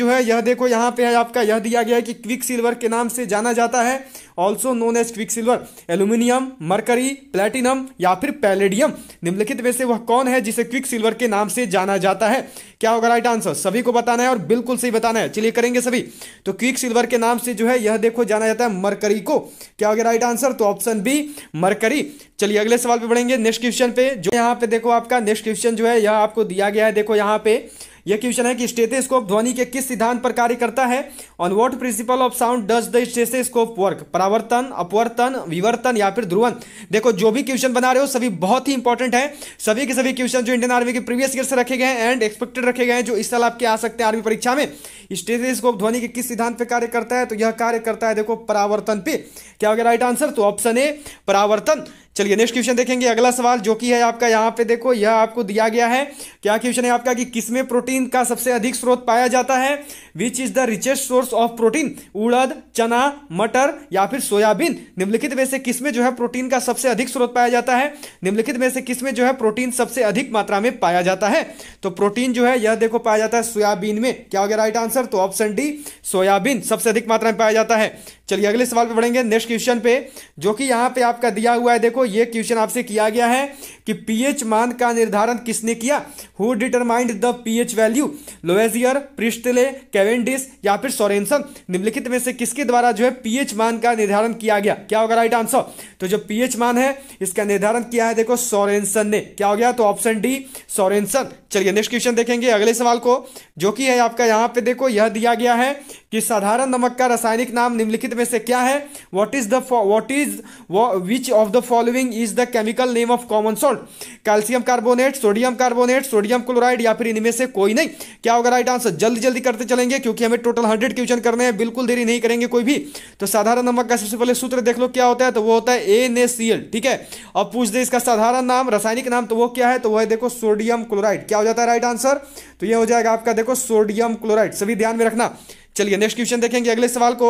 जो है यह देखो यहाँ पे है आपका यह दिया गया है कि क्विक सिल्वर के नाम से जाना जाता है also known as quicksilver aluminium mercury platinum या फिर पैलेडियम निम्नलिखित में से वह कौन है जिसे क्विक सिल्वर के नाम से जाना जाता है क्या होगा राइट आंसर सभी को बताना है और बिल्कुल सही बताना है चलिए करेंगे सभी तो क्विक सिल्वर के नाम से जो है यह देखो जाना जाता है मरकरी को क्या होगा राइट आंसर तो ऑप्शन बी मरकरी चलिए अगले सवाल पे बढ़ेंगे नेक्स्ट क्वेश्चन पे जो यहाँ पे देखो आपका नेक्स्ट क्वेश्चन जो है यह आपको दिया गया है देखो यहाँ पे यह क्वेश्चन है कि स्टेथोस्कोप ध्वनि के किस सिद्धांत पर कार्य करता है on what principle of sound does the stethoscope work परावर्तन अपवर्तन विवर्तन या फिर ध्रुवन देखो जो भी क्वेश्चन बना रहे हो सभी बहुत ही इंपॉर्टेंट है सभी के सभी क्वेश्चन जो इंडियन आर्मी के प्रीवियस ईयर से रखे गए हैं एंड एक्सपेक्टेड रखे गए हैं जो इस साल आपके आ सकते हैं आर्मी परीक्षा में स्टेथोस्कोप ध्वनि के किस सिद्धांत पर कार्य करता है तो यह कार्य करता है देखो परावर्तन पे क्या हो गया राइट आंसर तो ऑप्शन ए परावर्तन चलिए नेक्स्ट क्वेश्चन देखेंगे अगला सवाल जो कि है आपका यहाँ पे देखो यह आपको दिया गया है क्या क्वेश्चन है आपका कि किसमें प्रोटीन का सबसे अधिक स्रोत पाया जाता है which is the richest source of protein उड़द चना मटर या फिर सोयाबीन निम्नलिखित में से किसमें जो है प्रोटीन का सबसे अधिक स्रोत पाया जाता है निम्नलिखित में से किसमें जो है प्रोटीन सबसे अधिक मात्रा में पाया जाता है तो प्रोटीन जो है यह देखो पाया जाता है सोयाबीन में क्या हो गया राइट आंसर तो ऑप्शन डी सोयाबीन सबसे अधिक मात्रा में पाया जाता है चलिए अगले सवाल पे बढ़ेंगे नेक्स्ट क्वेश्चन पे जो कि यहाँ पे आपका दिया हुआ है देखो ये क्वेश्चन आपसे किया गया है कि पीएच मान का निर्धारण किसने किया who determined the pH value Lavoisier Priestley Cavendish या फिर सोरेन्सन निम्नलिखित में से किसके द्वारा जो है पीएच मान का निर्धारण किया गया क्या होगा राइट आंसर तो जो पीएच मान है इसका निर्धारण किया है देखो सोरेन्सन ने क्या हो गया तो ऑप्शन डी सोरेन्सन चलिए नेक्स्ट क्वेश्चन देखेंगे अगले सवाल को जो कि है आपका यहाँ पे देखो यह दिया गया है कि साधारण नमक का रासायनिक नाम निम्नलिखित में से क्या है what is the what is which of the following is the chemical name of common salt calcium carbonate sodium carbonate sodium chloride या फिर इनमें से कोई नहीं क्या होगा राइट आंसर जल्दी जल्दी करते चलेंगे क्योंकि हमें टोटल हंड्रेड क्वेश्चन करने हैं बिल्कुल देरी नहीं करेंगे कोई भी तो साधारण नमक का सबसे पहले सूत्र देख लो क्या होता है तो वो होता है एन ठीक है अब पूछ दे इसका साधारण नाम रासायनिक नाम तो वो क्या है तो वह देखो सोडियम क्लोराइड क्या हो जाता है राइट आंसर तो यह हो जाएगा आपका देखो सोडियम क्लोराइड सभी ध्यान में रखना चलिए नेक्स्ट क्वेश्चन देखेंगे अगले सवाल को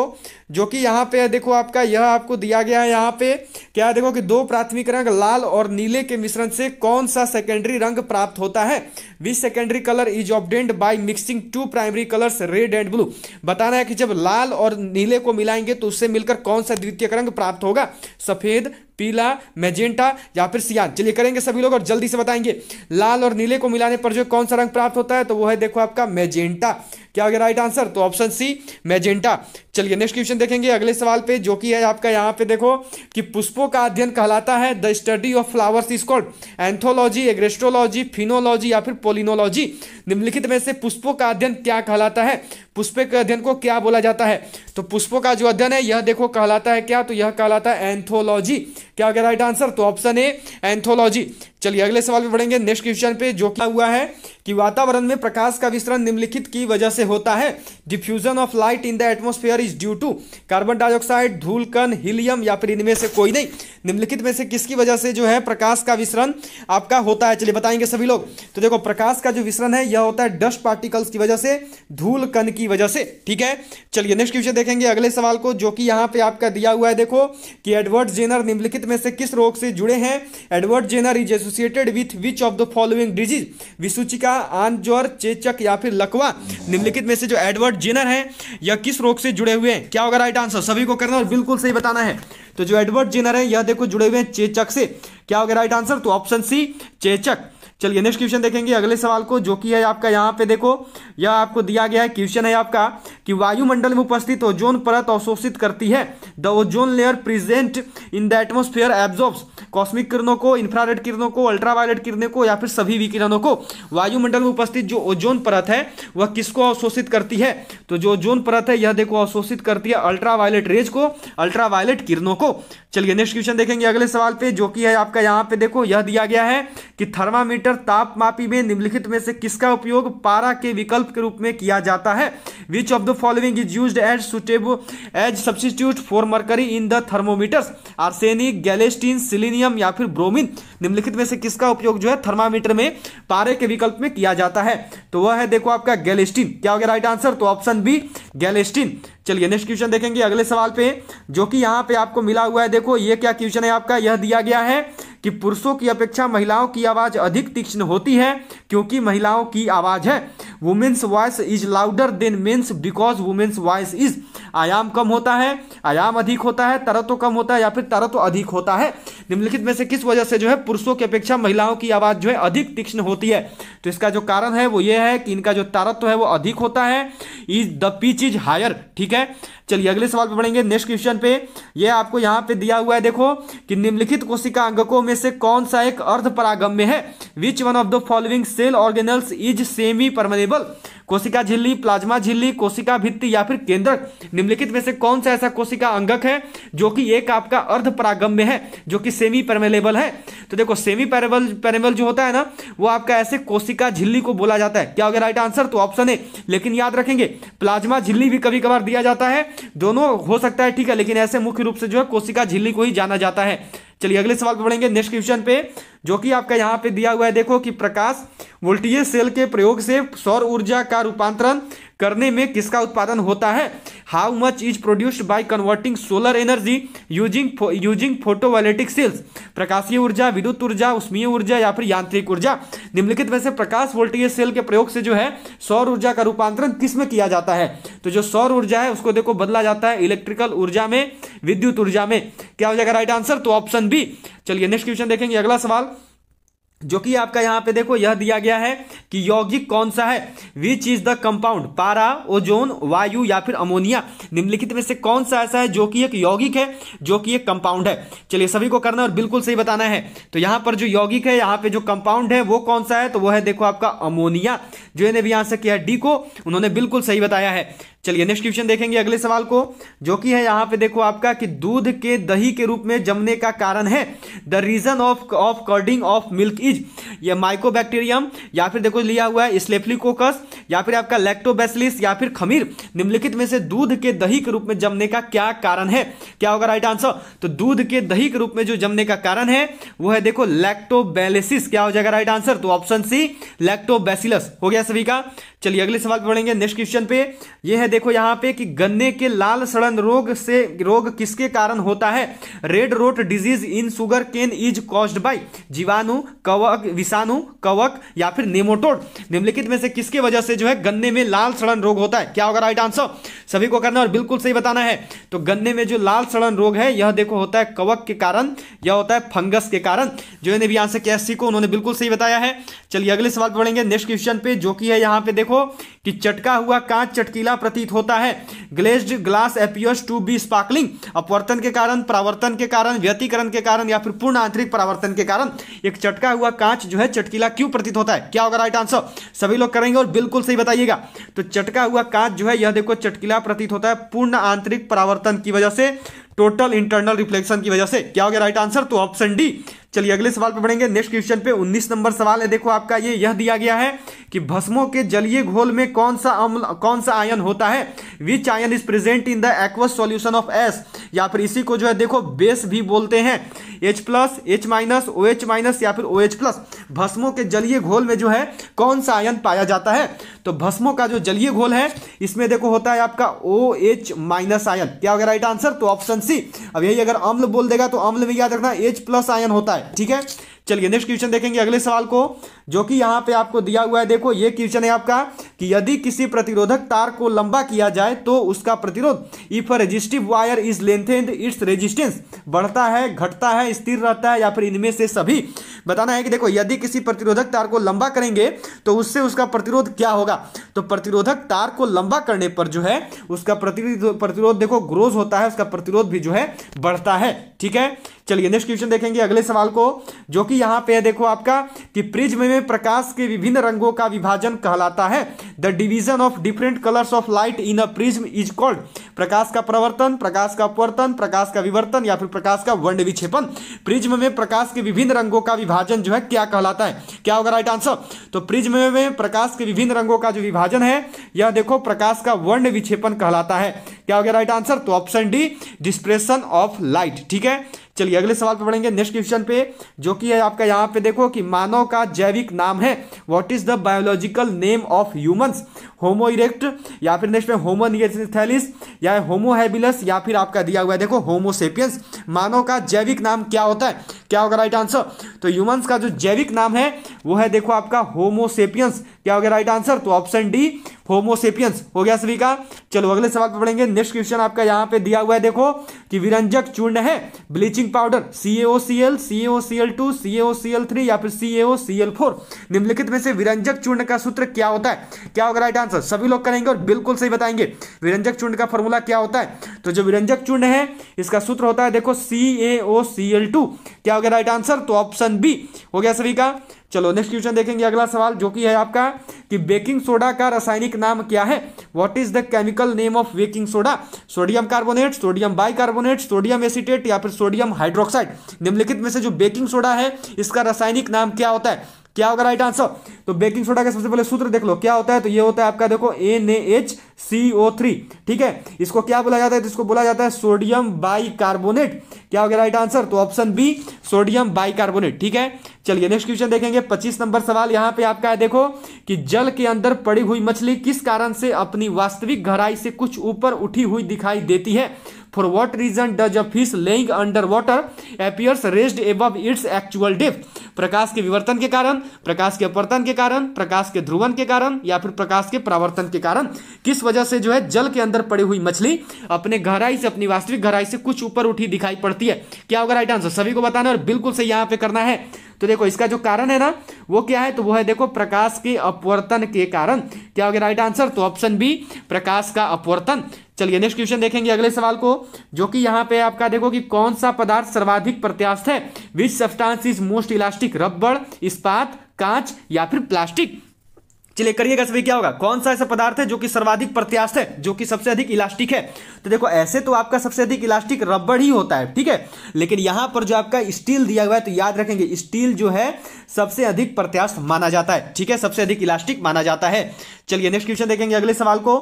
जो कि यहाँ पे देखो आपका यह आपको दिया गया है यहाँ पे क्या देखो कि दो प्राथमिक रंग लाल और नीले के मिश्रण से कौन सा सेकेंडरी रंग प्राप्त होता है which secondary colour is obtained by mixing two primary colours red and blue बताना है कि जब लाल और नीले को मिलाएंगे तो उससे मिलकर कौन सा द्वितीय रंग प्राप्त होगा सफेद पीला मैजेंटा या फिर सियान चलिए करेंगे सभी लोग और जल्दी से बताएंगे लाल और नीले को मिलाने पर जो कौन सा रंग प्राप्त होता है तो वो है देखो आपका मैजेंटा क्या हो गया राइट आंसर तो ऑप्शन सी मैजेंटा चलिए नेक्स्ट क्वेश्चन देखेंगे अगले सवाल पे जो कि है आपका यहाँ पे देखो कि पुष्पों का अध्ययन कहलाता है the study of flowers is called anthology agrostology phenology या फिर पोलिनोलॉजी निम्नलिखित में से पुष्पों का अध्ययन क्या कहलाता है पुष्पे के अध्ययन को क्या बोला जाता है तो पुष्पों का जो अध्ययन है यह देखो कहलाता है क्या तो यह कहलाता है एंथोलॉजी क्या होगा राइट आंसर तो ऑप्शन ए एंथोलॉजी चलिए अगले सवाल पे बढ़ेंगे नेक्स्ट क्वेश्चन पे जो क्या हुआ है कि वातावरण में प्रकाश का विस्तरण निम्नलिखित की वजह से होता है diffusion of light in the atmosphere is due to carbon dioxide धूल धूलकन हीलियम या फिर इनमें से कोई नहीं निम्नलिखित में से किसकी वजह से जो है प्रकाश का विसरण आपका होता है चलिए बताएंगे सभी लोग तो देखो प्रकाश का जो विसरण है यह होता है डस्ट पार्टिकल्स की वजह से धूल कण की वजह से ठीक है चलिए नेक्स्ट क्वेश्चन देखेंगे अगले सवाल को जो कि यहाँ पे आपका दिया हुआ है देखो कि एडवर्ड जेनर निम्नलिखित में से किस रोग से जुड़े हैं Edward Jenner is associated with which of the following disease विसूचिका आंजौर चेचक या फिर लकवा निम्नलिखित में से जो एडवर्ड जेनर है यह किस रोग से जुड़े हुए हैं क्या होगा राइट आंसर सभी को करना और बिल्कुल सही बताना है तो जो एडवर्ड जेनर है यह देखो जुड़े हुए हैं चेचक से क्या होगा राइट आंसर तो ऑप्शन सी चेचक चलिए नेक्स्ट क्वेश्चन देखेंगे अगले सवाल को जो कि है आपका यहाँ पे देखो यह आपको दिया गया है क्वेश्चन है आपका कि वायुमंडल में उपस्थित ओजोन परत अवशोषित करती है the ozone layer present in the atmosphere absorb cosmic किरणों को इंफ्रारेड किरणों को अल्ट्रावायलेट किरणों को या फिर सभी विकिरणों को वायुमंडल में उपस्थित जो ओजोन परत है वह किसको अवशोषित करती है तो जो ओजोन परत है यह देखो अवशोषित करती है अल्ट्रावायलेट रेज को अल्ट्रावायलेट किरणों को चलिए नेक्स्ट क्वेश्चन देखेंगे अगले सवाल पे जो कि है आपका यहाँ पे देखो यह दिया गया है कि थर्मामीटर रिएक्टर तापमापी में निम्नलिखित में से किसका उपयोग पारा के विकल्प के रूप में किया जाता है which of the following is use as suitable as substitute for mercury in the thermometers arsenic Galinstan selenium या फिर ब्रोमिन निम्नलिखित में से किसका उपयोग जो है थर्मामीटर में पारे के विकल्प में किया जाता है तो वह है देखो आपका गैलेस्टीन क्या हो गया राइट आंसर तो ऑप्शन बी गैलेस्टीन चलिए नेक्स्ट क्वेश्चन देखेंगे अगले सवाल पे जो कि यहां पे आपको मिला हुआ है देखो ये क्या क्वेश्चन है आपका यह दिया गया है कि पुरुषों की अपेक्षा महिलाओं की आवाज़ अधिक तीक्ष्ण होती है क्योंकि महिलाओं की आवाज़ है women's voice is louder than men's because women's voice is आयाम कम होता है आयाम अधिक होता है तरत्व तो कम होता है या फिर तरत्व तो अधिक होता है निम्नलिखित में से किस वजह से जो है पुरुषों की अपेक्षा महिलाओं की आवाज़ जो है अधिक तीक्ष्ण होती है तो इसका जो कारण है वो ये है कि इनका जो तारत्व है वो अधिक होता है is the pitch is higher ठीक है चलिए अगले सवाल पे बढ़ेंगे नेक्स्ट क्वेश्चन पे ये आपको यहाँ पे दिया हुआ है देखो कि निम्नलिखित कोशिका अंगकों में से कौन सा एक अर्ध परागम्य है which one of the following cell organelles is semi permeable कोशिका झिल्ली प्लाज्मा झिल्ली कोशिका भित्ति या फिर केंद्रक निम्नलिखित में से कौन सा ऐसा कोशिका अंगक है जो कि एक आपका अर्ध में है जो कि सेमी परमेलेबल है तो देखो सेमी पैरेबल पैरेबल जो होता है ना वो आपका ऐसे कोशिका झिल्ली को बोला जाता है क्या हो गया राइट आंसर तो ऑप्शन है लेकिन याद रखेंगे प्लाज्मा झिल्ली भी कभी कभार दिया जाता है दोनों हो सकता है ठीक है लेकिन ऐसे मुख्य रूप से जो है कोशिका झिल्ली को ही जाना जाता है चलिए अगले सवाल पे बढ़ेंगे नेक्स्ट क्वेश्चन पे जो कि आपका यहाँ पे दिया हुआ है देखो कि प्रकाश वोल्टीय सेल के प्रयोग से सौर ऊर्जा का रूपांतरण करने में किसका उत्पादन होता है how much is produced by converting solar energy using using photovoltaic cells प्रकाशीय ऊर्जा विद्युत ऊर्जा उष्मीय ऊर्जा या फिर यांत्रिक ऊर्जा निम्नलिखित में से प्रकाश वोल्टेज सेल के प्रयोग से जो है सौर ऊर्जा का रूपांतरण किस में किया जाता है तो जो सौर ऊर्जा है उसको देखो बदला जाता है इलेक्ट्रिकल ऊर्जा में विद्युत ऊर्जा में क्या हो जाएगा राइट आंसर तो ऑप्शन बी चलिए नेक्स्ट क्वेश्चन देखेंगे अगला सवाल जो कि आपका यहाँ पे देखो यह दिया गया है कि यौगिक कौन सा है विच इज द कंपाउंड पारा ओजोन वायु या फिर अमोनिया निम्नलिखित में से कौन सा ऐसा है जो कि एक यौगिक है जो कि एक कंपाउंड है चलिए सभी को करना और बिल्कुल सही बताना है तो यहाँ पर जो यौगिक है यहाँ पे जो कंपाउंड है वो कौन सा है तो वो है देखो आपका अमोनिया जो इन्हें भी आंसर किया डी को उन्होंने बिल्कुल सही बताया है चलिए नेक्स्ट क्वेश्चन देखेंगे अगले सवाल को जो कि है यहाँ पे देखो आपका कि दूध के दही के रूप में जमने का कारण है the reason of of curdling of milk स्पीज या माइकोबैक्टीरियम या फिर देखो लिया हुआ है स्लेफ्लिकोकस या फिर आपका लैक्टोबैसिलिस या फिर खमीर निम्नलिखित में से दूध के दही के रूप में जमने का क्या कारण है क्या होगा राइट आंसर तो दूध के दही के रूप में जो जमने का कारण है वो है देखो लैक्टोबैलिसिस क्या हो जाएगा राइट आंसर तो ऑप्शन सी लैक्टोबैसिलस हो गया सभी का चलिए अगले सवाल पढ़ेंगे नेक्स्ट क्वेश्चन पे ये है देखो यहाँ पे कि गन्ने के लाल सड़न रोग से रोग किसके कारण होता है red rot disease in sugarcane is caused by जीवाणु कव कवक विषाणु कवक या फिर नेमोटोड निम्नलिखित में से किसके वजह से जो है गन्ने में लाल सड़न रोग होता है क्या होगा राइट आंसर सभी को करना है और बिल्कुल सही बताना है तो गन्ने में जो लाल सड़न रोग है यह देखो होता है कवक के कारण यह होता है फंगस के कारण जो ने भी आंसर किया सी को उन्होंने बिल्कुल सही बताया है चलिए अगले सवाल पढ़ेंगे नेक्स्ट क्वेश्चन पे जो कि है यहाँ पे देखो कि चटका हुआ कांच चटकीला प्रतीत होता है glazed glass appears to be sparkling अपवर्तन के कारण प्रावर्तन के कारण व्यतीकरण के कारण या फिर पूर्ण आंतरिक परावर्तन के कारण एक चटका हुआ हुआ कांच जो है चटकीला क्यों प्रतीत होता है क्या होगा राइट आंसर सभी लोग करेंगे और बिल्कुल सही बताइएगा तो चटका हुआ कांच जो है यह देखो चटकीला प्रतीत होता है पूर्ण आंतरिक परावर्तन की वजह से टोटल इंटरनल रिफ्लेक्शन की वजह से क्या हो गया राइट आंसर तो ऑप्शन डी चलिए अगले सवाल पे बढ़ेंगे नेक्स्ट क्वेश्चन पे 19 नंबर सवाल है देखो आपका ये यह दिया गया है कि भस्मों के जलीय घोल में कौन सा अम्ल कौन सा आयन होता है which ion is present in the aqueous solution of acid या फिर इसी को जो है देखो बेस भी बोलते हैं H plus H minus O H minus या फिर ओ एच प्लस भस्मों के जलीय घोल में जो है कौन सा आयन पाया जाता है तो भस्मों का जो जलीय घोल है इसमें देखो होता है आपका ओ एच माइनस आयन क्या होगा राइट आंसर तो ऑप्शन सी अब यही अगर अम्ल बोल देगा तो अम्ल में याद रखना एच प्लस आयन होता है है ठीक है चलिए नेक्स्ट क्वेश्चन देखेंगे अगले सवाल को जो कि यहाँ पे आपको दिया हुआ है देखो ये क्वेश्चन है आपका कि यदि किसी प्रतिरोधक तार को लंबा किया जाए तो उसका प्रतिरोध if resistive wire is length its resistance बढ़ता है घटता है स्थिर रहता है या फिर इनमें से सभी बताना है कि देखो यदि किसी प्रतिरोधक तार को लंबा करेंगे तो उससे उसका प्रतिरोध क्या होगा तो प्रतिरोधक तार को लंबा करने पर जो है उसका प्रतिरोध देखो ग्रोज होता है उसका प्रतिरोध भी जो है बढ़ता है ठीक है चलिए नेक्स्ट क्वेश्चन देखेंगे अगले सवाल को जो कि यहाँ पे है देखो आपका कि प्रिज्म में में प्रकाश के विभिन्न रंगों का विभाजन कहलाता है the division of different colours of light in a prism is called प्रकाश का प्रवर्तन प्रकाश का अपवर्तन प्रकाश का विवर्तन या फिर प्रकाश का वर्ण विक्षेपण प्रिज्म में प्रकाश के विभिन्न रंगों का विभाजन जो है क्या कहलाता है क्या होगा राइट आंसर तो प्रिज्म में प्रकाश के विभिन्न रंगों का जो विभाजन है यह देखो प्रकाश का वर्ण विक्षेपण कहलाता है क्या हो गया राइट आंसर तो option D dispersion of light ठीक है चलिए अगले सवाल पर बढ़ेंगे नेक्स्ट क्वेश्चन पे जो कि है आपका यहाँ पे देखो कि मानव का जैविक नाम है what is the biological name of humans Homo erect या फिर नेक्स्ट में होमो निगेथैलिस या होमो हैबिलस या फिर आपका दिया हुआ है देखो होमोसेपियंस मानव का जैविक नाम क्या होता है क्या होगा राइट आंसर तो ह्यूमंस का जो जैविक नाम है वो है देखो आपका होमोसेपियंस क्या होगा राइट आंसर तो ऑप्शन डी होमोसेपियंस हो गया सभी का चलो अगले सवाल पर पढ़ेंगे नेक्स्ट क्वेश्चन आपका यहाँ पे दिया हुआ है देखो कि विरंजक चूर्ण है bleaching powder C A O C L C A O C L two C A O C L three या फिर सी एओ सी एल फोर निम्नलिखित में से विरंजक चूर्ण का सूत्र क्या होता है क्या होगा राइट आंसर सभी लोग करेंगे और बिल्कुल सही बताएंगे विरंजक चूर्ण का फॉर्मूला क्या होता है तो जो विरंजक चूर्ण है इसका सूत्र होता है देखो सी एओ सी एल टू क्या हो गया राइट आंसर तो ऑप्शन बी हो गया सभी का चलो नेक्स्ट क्वेश्चन देखेंगे अगला सवाल जो कि है आपका कि बेकिंग सोडा का रासायनिक नाम क्या है what is the chemical name of baking soda sodium carbonate sodium bicarbonate sodium acetate या फिर सोडियम हाइड्रोक्साइड निम्नलिखित में से जो बेकिंग सोडा है इसका रासायनिक नाम क्या होता है क्या होगा राइट आंसर तो बेकिंग सोडा का सबसे पहले सूत्र देख लो क्या होता है तो ये होता है आपका देखो N H C O three ठीक है इसको क्या बोला जाता है तो इसको बोला जाता है सोडियम बाइकार्बोनेट क्या होगा राइट आंसर तो ऑप्शन बी सोडियम बाइकार्बोनेट ठीक है चलिए नेक्स्ट क्वेश्चन देखेंगे 25 नंबर सवाल यहां पे आपका है देखो कि जल के अंदर पड़ी हुई मछली किस कारण से अपनी वास्तविक गहराई से कुछ ऊपर उठी हुई दिखाई देती है for what reason does a fish laying under water appears raised above its actual depth? प्रकाश के विवर्तन के कारण प्रकाश के अपर्तन के कारण प्रकाश के ध्रुवन के कारण या फिर प्रकाश के प्रावर्तन के कारण किस वजह से जो है जल के अंदर पड़ी हुई मछली अपने गहराई से अपनी वास्तविक गहराई से कुछ ऊपर उठी दिखाई पड़ती है क्या होगा राइट आंसर सभी को बताना और बिल्कुल से यहां पे करना है तो देखो इसका जो कारण है ना वो क्या है तो वो है देखो प्रकाश के अपवर्तन के कारण क्या हो गया राइट आंसर तो ऑप्शन बी प्रकाश का अपवर्तन चलिए नेक्स्ट क्वेश्चन देखेंगे अगले सवाल को जो कि यहाँ पे आपका देखो कि कौन सा पदार्थ सर्वाधिक प्रत्यास्थ है which substance is most elastic रबड़ इस्पात कांच या फिर प्लास्टिक चलिए करिएगा सभी क्या होगा कौन सा ऐसा पदार्थ है जो कि सर्वाधिक प्रत्याश है जो कि सबसे अधिक इलास्टिक है तो देखो ऐसे तो आपका सबसे अधिक इलास्टिक रबड़ ही होता है ठीक है लेकिन यहां पर जो आपका स्टील दिया हुआ है तो याद रखेंगे स्टील जो है सबसे अधिक प्रत्याश माना जाता है ठीक है सबसे अधिक इलास्टिक माना जाता है चलिए नेक्स्ट क्वेश्चन देखेंगे अगले सवाल को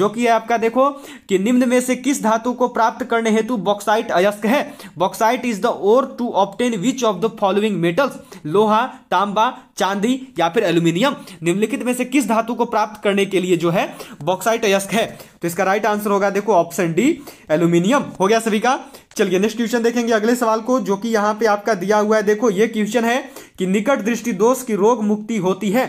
जो कि है आपका देखो कि निम्न में से किस धातु को प्राप्त करने हेतु बॉक्साइट अयस्क है bauxite is the ore to obtain which of the following metals लोहा तांबा चांदी या फिर एल्यूमिनियम निम्नलिखित में से से किस धातु को प्राप्त करने के लिए जो है बॉक्साइट अयस्क है तो इसका राइट आंसर होगा देखो ऑप्शन डी एल्यूमिनियम हो गया सभी का चलिए नेक्स्ट क्वेश्चन देखेंगे अगले सवाल को जो कि यहाँ पे आपका दिया हुआ है देखो ये क्वेश्चन है कि निकट दृष्टि दोष की रोग मुक्ति होती है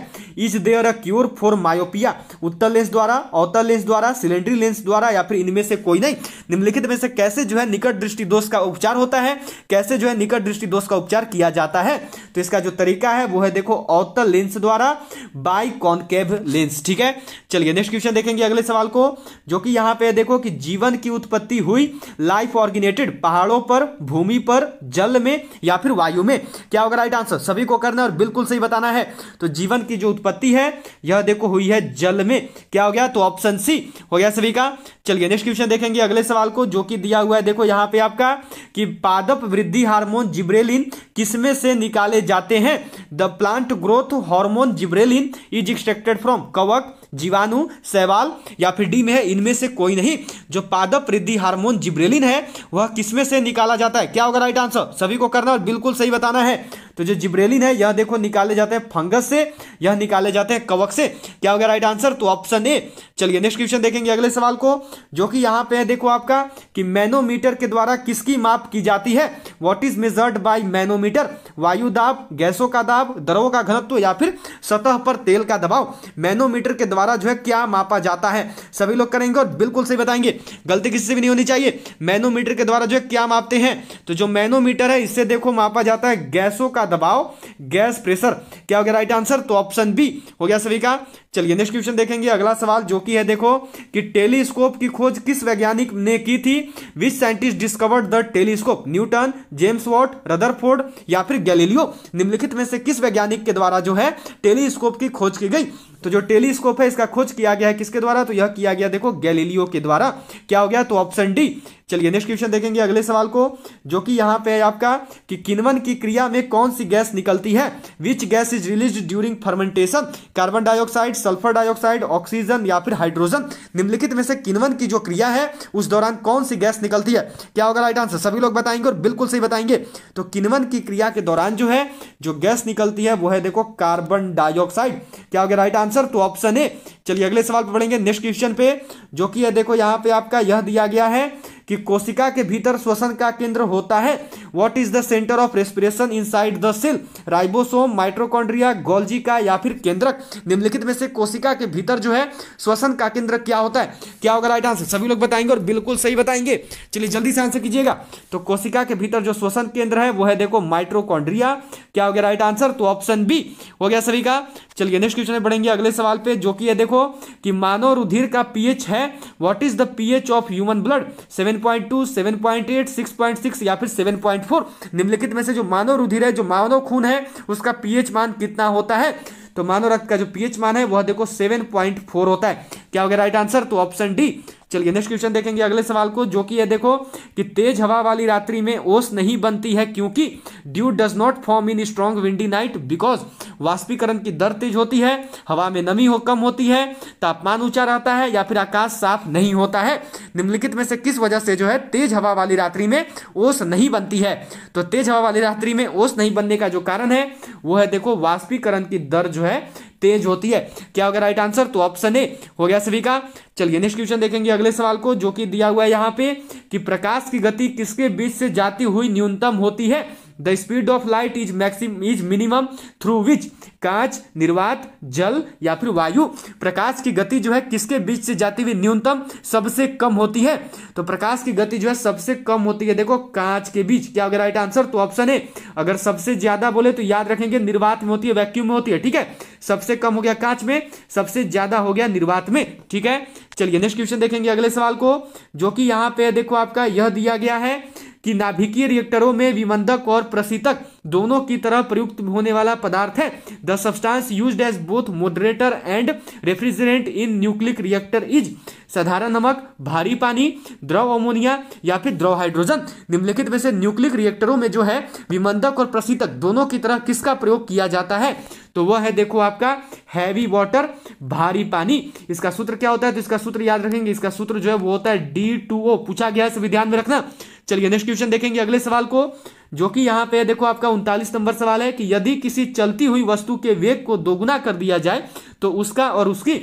is there a cure for myopia उत्तर लेंस द्वारा अवतर लेंस द्वारा सिलेंड्री लेंस द्वारा या फिर इनमें से कोई नहीं निम्नलिखित में से कैसे जो है निकट दृष्टि दोष का उपचार होता है कैसे जो है निकट दृष्टि दोष का उपचार किया जाता है तो इसका जो तरीका है वो है देखो अवतर लेंस द्वारा बाई कॉन्केव लेंस ठीक है चलिए नेक्स्ट क्वेश्चन देखेंगे अगले सवाल को जो कि यहाँ पे देखो कि जीवन की उत्पत्ति हुई लाइफ ऑर्गेनेटेड पहाड़ों पर भूमि पर जल में या फिर वायु में क्या होगा राइट आंसर सभी को करना और बिल्कुल सही बताना है तो जीवन की जो उत्पत्ति है यह देखो हुई है जल में क्या हो गया तो ऑप्शन सी हो गया सभी का चलिए नेक्स्ट क्वेश्चन देखेंगे अगले सवाल को जो कि दिया हुआ है देखो यहाँ पे आपका कि पादप वृद्धि हार्मोन जिब्रेलिन किसमें से निकाले जाते हैं the plant growth hormone gibberellin is extracted from कवक जीवाणु शैवाल या फिर डी में है इनमें से कोई नहीं जो पादप वृद्धि हार्मोन जिब्रेलिन है वह किसमें से निकाला जाता है क्या होगा राइट आंसर सभी को करना और बिल्कुल सही बताना है तो जो जिब्रेलिन है यह देखो निकाले जाते हैं फंगस से यह निकाले जाते हैं कवक से क्या हो गया राइट आंसर तो ऑप्शन ए चलिए नेक्स्ट क्वेश्चन देखेंगे अगले सवाल को जो कि यहां पे है देखो आपका कि मैनोमीटर के द्वारा किसकी माप की जाती है what is measured by manometer वायु दाब गैसों का दाब दरों का घनत्व या फिर सतह पर तेल का दबाव मैनोमीटर के द्वारा जो है क्या मापा जाता है सभी लोग करेंगे और बिल्कुल सही बताएंगे गलती किसी से भी नहीं होनी चाहिए मैनोमीटर के द्वारा जो है क्या मापते हैं तो जो मैनोमीटर है इससे देखो मापा जाता है गैसों का का दबाव गैस प्रेशर क्या हो गया राइट आंसर तो ऑप्शन बी हो गया सभी का चलिए नेक्स्ट क्वेश्चन देखेंगे अगला सवाल जो कि है देखो कि टेलीस्कोप की खोज किस वैज्ञानिक ने की थी which scientist discovered the telescope Newton James Watt Rutherford या फिर गैलीलियो निम्नलिखित में से किस वैज्ञानिक के द्वारा जो है टेलीस्कोप की खोज की गई तो जो टेलीस्कोप है इसका खोज किया गया है किसके द्वारा तो यह किया गया देखो गैलीलियो के द्वारा क्या हो गया तो ऑप्शन डी चलिए नेक्स्ट क्वेश्चन देखेंगे अगले सवाल को जो कि यहाँ पे है आपका कि किनवन की क्रिया में कौन सी गैस निकलती है which gas is release during fermentation carbon dioxide sulphur dioxide oxygen या फिर हाइड्रोजन निम्नलिखित में से किनवन की जो क्रिया है उस दौरान कौन सी गैस निकलती है क्या होगा राइट आंसर सभी लोग बताएंगे और बिल्कुल सही बताएंगे तो किनवन की क्रिया के दौरान जो है जो गैस निकलती है वो है देखो कार्बन डाइऑक्साइड क्या हो गया राइट आंसर आंसर तो ऑप्शन ए चलिए अगले सवाल पर पढ़ेंगे नेक्स्ट क्वेश्चन पे जो कि है देखो यहाँ पे आपका यह दिया गया है कि कोशिका के भीतर श्वसन का केंद्र होता है what is the centre of respiration inside the cell ribosome mitochondria Golgi का या फिर केंद्रक निम्नलिखित में से कोशिका के भीतर जो है श्वसन का केंद्र क्या होता है क्या होगा राइट आंसर सभी लोग बताएंगे और बिल्कुल सही बताएंगे चलिए जल्दी से आंसर कीजिएगा तो कोशिका के भीतर जो श्वसन केंद्र है वो है देखो माइट्रोकॉन्ड्रिया क्या हो गया राइट आंसर तो ऑप्शन बी हो गया सभी का चलिए नेक्स्ट क्वेश्चन में बढ़ेंगे अगले सवाल पे जो कि है देखो कि मानव रुधिर का पीएच है what is the pH of human blood 7.2 7.8 6.6 या फिर 7.4 निम्नलिखित में से जो मानव रुधिर है जो मानव खून है उसका पीएच मान कितना होता है तो मानव रक्त का जो पीएच मान है वह देखो सेवन पॉइंट फोर होता है क्या हो गया राइट आंसर तो ऑप्शन डी चलिए नेक्स्ट क्वेश्चन देखेंगे अगले सवाल को जो कि यह देखो कि तेज हवा वाली रात्रि में ओस नहीं बनती है क्योंकि dew does not form in strong windy night because वाष्पीकरण की दर तेज होती है हवा में नमी हो कम होती है तापमान ऊंचा रहता है या फिर आकाश साफ नहीं होता है निम्नलिखित में से किस वजह से जो है तेज हवा वाली रात्रि में ओस नहीं बनती है तो तेज हवा वाली रात्रि में ओस नहीं बनने का जो कारण है वो है देखो वाष्पीकरण की दर जो है तेज होती है क्या होगा राइट आंसर तो ऑप्शन ए हो गया सभी का चलिए नेक्स्ट क्वेश्चन देखेंगे अगले सवाल को जो कि दिया हुआ है यहाँ पे कि प्रकाश की गति किसके बीच से जाती हुई न्यूनतम होती है the speed of light is maximum is minimum through which कांच निर्वात जल या फिर वायु प्रकाश की गति जो है किसके बीच से जाती हुई न्यूनतम सबसे कम होती है तो प्रकाश की गति जो है सबसे कम होती है देखो कांच के बीच क्या होगा राइट आंसर तो ऑप्शन है अगर सबसे ज्यादा बोले तो याद रखेंगे निर्वात में होती है वैक्यूम में होती है ठीक है सबसे कम हो गया कांच में सबसे ज्यादा हो गया निर्वात में ठीक है चलिए नेक्स्ट क्वेश्चन देखेंगे अगले सवाल को जो कि यहाँ पे देखो आपका यह दिया गया है कि नाभिकीय रिएक्टरों में विमंदक और प्रसितक दोनों की तरह प्रयुक्त होने वाला पदार्थ है the substance use as both moderator and refrigerant in nucleic reactor is साधारण नमक भारी पानी द्रव अमोनिया या फिर द्रव हाइड्रोजन निम्नलिखित में से न्यूक्लिक रिएक्टरों में जो है विमंदक और प्रसितक दोनों की तरह किसका प्रयोग किया जाता है तो वह है देखो आपका हैवी वाटर भारी पानी इसका सूत्र क्या होता है तो इसका सूत्र याद रखेंगे इसका सूत्र जो है वो होता है डी पूछा गया है सभी ध्यान में रखना चलिए नेक्स्ट क्वेश्चन देखेंगे अगले सवाल को जो कि यहाँ पे देखो आपका उनतालीस नंबर सवाल है कि यदि किसी चलती हुई वस्तु के वेग को दोगुना कर दिया जाए तो उसका और उसकी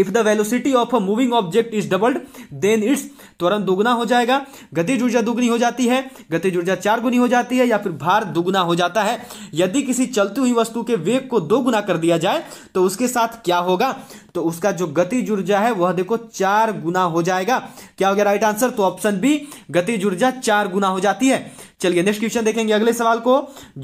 if the velocity of a moving object is doubled then its त्वरण दोगुना हो जाएगा गति ऊर्जा दुगुनी हो जाती है गति ऊर्जा चार गुनी हो जाती है या फिर भार दुगुना हो जाता है यदि किसी चलती हुई वस्तु के वेग को दो गुना कर दिया जाए तो उसके साथ क्या होगा तो उसका जो गतिज ऊर्जा है वह देखो चार गुना हो जाएगा क्या हो गया राइट आंसर तो ऑप्शन बी गतिज ऊर्जा चार गुना हो जाती है चलिए नेक्स्ट क्वेश्चन देखेंगे अगले सवाल को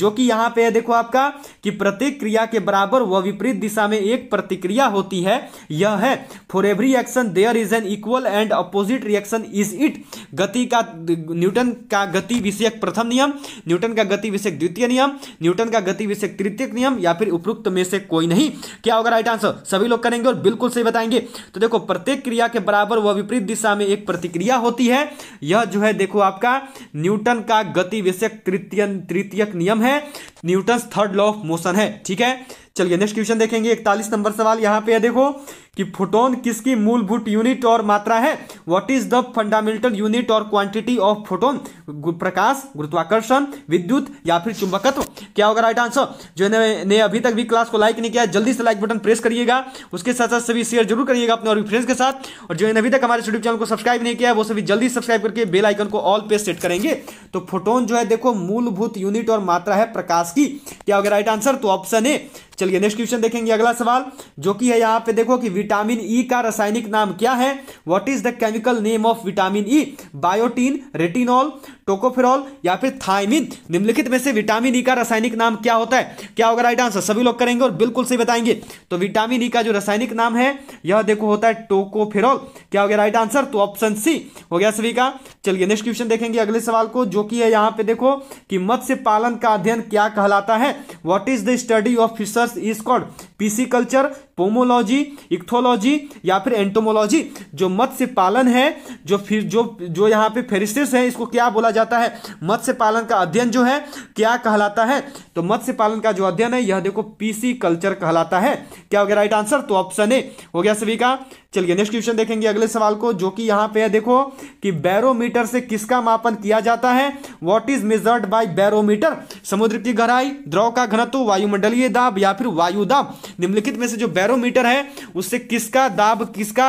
जो कि यहां पे है देखो आपका कि प्रत्येक क्रिया के बराबर व विपरीत दिशा में एक प्रतिक्रिया होती है यह है for every action there is an equal and opposite reaction is it गति का न्यूटन का गति विषयक प्रथम नियम न्यूटन का गति विषयक द्वितीय नियम न्यूटन का गति विषयक तृतीय नियम या फिर उपयुक्त में से कोई नहीं क्या होगा राइट आंसर सभी लोग करेंगे और बिल्कुल सही बताएंगे तो देखो प्रत्येक क्रिया के बराबर वह विपरीत दिशा में एक प्रतिक्रिया होती है यह जो है देखो आपका न्यूटन का गति विषय तृतीय नियम है Newton third law of motion है ठीक है चलिए नेक्स्ट क्वेश्चन देखेंगे इकतालीस नंबर सवाल यहाँ पे है देखो कि फोटोन किसकी मूलभूत यूनिट और मात्रा है what is the fundamental unit और क्वांटिटी ऑफ फोटोन प्रकाश गुरुत्वाकर्षण विद्युत या फिर चुंबकत्व क्या होगा राइट आंसर जो ने, ने अभी तक भी क्लास को लाइक नहीं किया जल्दी से लाइक बटन प्रेस करिएगा उसके साथ साथ सभी शेयर जरूर करिएगा अपने और फ्रेंड्स के साथ और जो अभी तक हमारे यूट्यूब चैनल को सब्सक्राइब नहीं किया वो सभी जल्दी सब्सक्राइब करके बेलाइकन को ऑल पे सेट करेंगे तो फोटोन जो है देखो मूलभूत यूनिट और मात्रा है प्रकाश की क्या होगा राइट आंसर तो ऑप्शन ए चलिए नेक्स्ट क्वेश्चन देखेंगे अगला सवाल जो कि है यहाँ पे देखो कि विटामिन ई e का रासायनिक नाम क्या है what is the chemical name of vitamin E biotin retinol tocopherol या फिर थायमिन निम्नलिखित में से विटामिन ई e का रासायनिक नाम क्या होता है क्या होगा राइट आंसर सभी लोग करेंगे और बिल्कुल सही बताएंगे तो विटामिन ई e का जो रासायनिक नाम है यह देखो होता है टोकोफेरॉल क्या हो गया राइट आंसर तो ऑप्शन सी हो गया सभी का चलिए नेक्स्ट क्वेश्चन देखेंगे अगले सवाल को जो कि है यहाँ पे देखो कि मत्स्य पालन का अध्ययन क्या कहलाता है what is the study of fisher research is called pisciculture pomology ichthyology या फिर एंटोमोलॉजी जो मत्स्य पालन है जो फिर जो जो यहाँ पे फेरिस्टिस है इसको क्या बोला जाता है मत्स्य पालन का अध्ययन जो है क्या कहलाता है तो मत्स्य पालन का जो अध्ययन है यह देखो पीसी कल्चर कहलाता है क्या हो गया राइट आंसर तो ऑप्शन ए हो गया सभी का चलिए नेक्स्ट क्वेश्चन देखेंगे अगले सवाल को जो कि यहाँ पे है देखो कि बैरोमीटर से किसका मापन किया जाता है what is measured by barometer समुद्र की गहराई द्रव का घनत्व वायुमंडलीय दाब या फिर वायु दाब निम्नलिखित में से जो बैरोमीटर है उससे किसका दाब किसका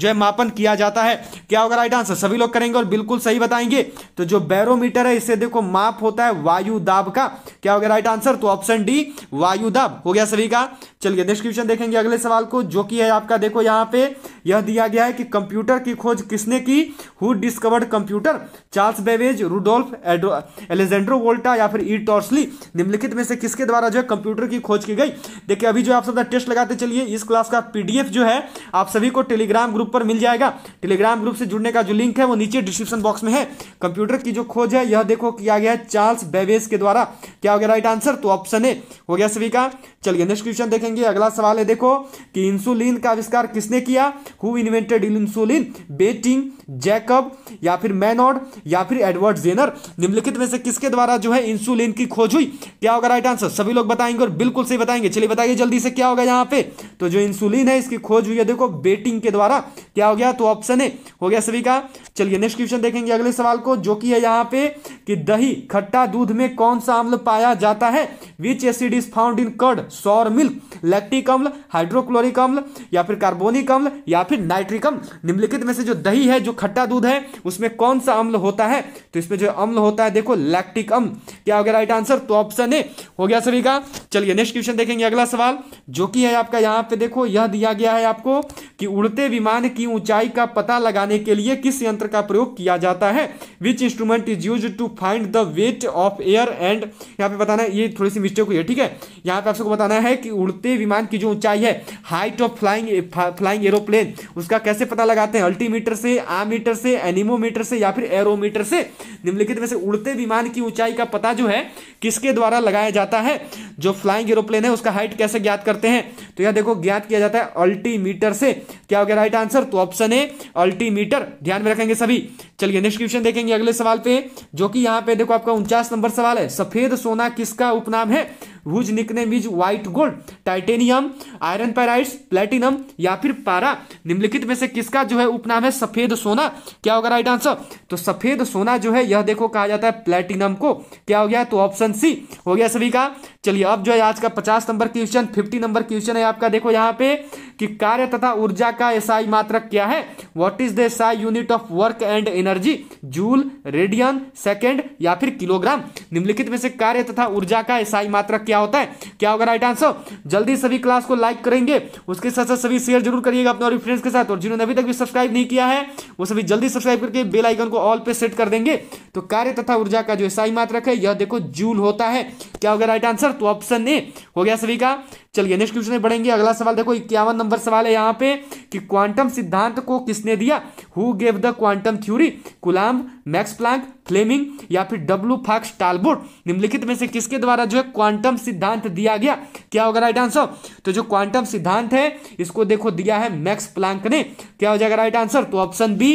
जो है मापन किया जाता है क्या होगा राइट आंसर सभी लोग करेंगे और बिल्कुल सही बताएंगे तो जो बैरोमीटर है इससे देखो माप होता है वायु दाब का क्या होगा राइट आंसर तो ऑप्शन डी वायु दाब हो गया सभी का चलिए नेक्स्ट क्वेश्चन देखेंगे अगले सवाल को जो कि है आपका देखो यहां पे यह दिया गया है कि कंप्यूटर की खोज किसने की who discovered computer Charles Babbage Rudolph Alejandro Volta या फिर ई e. टॉर्सली निम्नलिखित में से किसके द्वारा जो है कंप्यूटर की खोज की गई देखिए अभी जो आप सब टेस्ट लगाते चलिए लिए इस क्लास का पीडीएफ जो है आप सभी को टेलीग्राम ग्रुप पर मिल जाएगा टेलीग्राम ग्रुप से जुड़ने का जो लिंक है वो नीचे डिस्क्रिप्शन बॉक्स में है कंप्यूटर की जो खोज है यह देखो किया गया है चार्ल्स बेवेस के द्वारा क्या हो गया राइट आंसर तो ऑप्शन ए हो गया सभी का चलिए नेक्स्ट क्वेश्चन देखेंगे अगला सवाल है देखो कि इंसुलिन का आविष्कार किसने किया who invented insulin Banting Jacob या फिर मैनॉड या फिर एडवर्ड जेनर निम्नलिखित में से किसके द्वारा जो है इंसुलिन की खोज हुई क्या होगा राइट आंसर सभी लोग बताएंगे और बिल्कुल सही बताएंगे चलिए बताइए जल्दी से क्या होगा यहाँ पे तो जो इंसुलिन है इसकी खोज हुई है देखो बेटिंग के द्वारा क्या हो गया तो ऑप्शन ए हो गया सभी का चलिए नेक्स्ट क्वेश्चन देखेंगे अगले सवाल को जो कि है यहाँ पे कि दही खट्टा दूध में कौन सा अम्ल पाया जाता है which acid is found in curd sour milk lactic अम्ल हाइड्रोक्लोरिक अम्ल या फिर कार्बोनिक अम्ल या फिर नाइट्रिक अम्ल निम्नलिखित में से जो दही है जो खट्टा दूध है उसमें कौन सा अम्ल होता है तो इसमें जो अम्ल होता है देखो लैक्टिक अम्ल क्या हो गया राइट आंसर तो ऑप्शन ए हो गया सभी का चलिए नेक्स्ट क्वेश्चन देखेंगे अगला सवाल जो कि है आपका यहाँ यहाँ पे तो देखो यह दिया गया है आपको कि उड़ते विमान की ऊंचाई का पता लगाने के लिए किस यंत्र का प्रयोग किया जाता है which instrument is use to find the weight of air and यहाँ पे बताना है ये थोड़ी सी मिस्टेक हुई है ठीक है यहाँ पे आप सबको बताना है कि उड़ते विमान की जो ऊंचाई है height of flying flying aeroplane उसका कैसे पता लगाते हैं अल्टीमीटर से आमीटर से एनिमोमीटर से या फिर एरोमीटर से निम्नलिखित में से उड़ते विमान की ऊंचाई का पता जो है किसके द्वारा लगाया जाता है जो फ्लाइंग एरोप्लेन है उसका हाइट कैसे ज्ञात करते हैं तो यह देखो को ज्ञात किया जाता है अल्टीमीटर से क्या हो गया राइट आंसर तो ऑप्शन है अल्टीमीटर ध्यान में रखेंगे सभी चलिए नेक्स्ट क्वेश्चन देखेंगे अगले सवाल पे जो कि यहाँ पे देखो आपका उनचास नंबर सवाल है सफेद सोना किसका उपनाम है whose nickname is white gold titanium iron pyrites platinum या फिर पारा निम्नलिखित में से किसका जो है उपनाम है सफेद सोना क्या होगा राइट आंसर तो सफेद सोना जो है यह देखो कहा जाता है प्लेटिनम को क्या हो गया तो ऑप्शन सी हो गया सभी का चलिए अब जो है आज का पचास number question fifty number question है आपका देखो यहाँ पे कि कार्य तथा ऊर्जा का एसआई मात्रक क्या है what is the SI unit of work and energy joule radian second या फिर किलोग्राम निम्नलिखित में से कार्य तथा ऊर्जा का एसआई मात्रक क्या होता है क्या होगा राइट आंसर जल्दी सभी क्लास को लाइक करेंगे उसके साथ साथ सभी शेयर जरूर करिएगा अपने और फ्रेंड्स के साथ और जिन्होंने अभी तक भी सब्सक्राइब नहीं किया है वो सभी जल्दी सब्सक्राइब करके बेल आइकन को ऑल पे सेट कर देंगे तो कार्य तथा ऊर्जा का जो एसआई मात्रक है यह देखो जूल होता है क्या होगा राइट आंसर तो ऑप्शन ए हो गया सभी का चलिए नेक्स्ट क्वेश्चन बढ़ेंगे अगला सवाल देखो इक्यावन नंबर सवाल है यहाँ पे कि क्वांटम सिद्धांत को किसने दिया who gave the quantum theory Coulomb Max Planck Fleming या फिर डब्ल्यू फॉक्स टालबोर्ड निम्नलिखित में से किसके द्वारा जो है क्वांटम सिद्धांत दिया गया क्या होगा राइट आंसर तो जो क्वांटम सिद्धांत है इसको देखो दिया है मैक्स प्लांक ने क्या हो जाएगा राइट आंसर तो ऑप्शन बी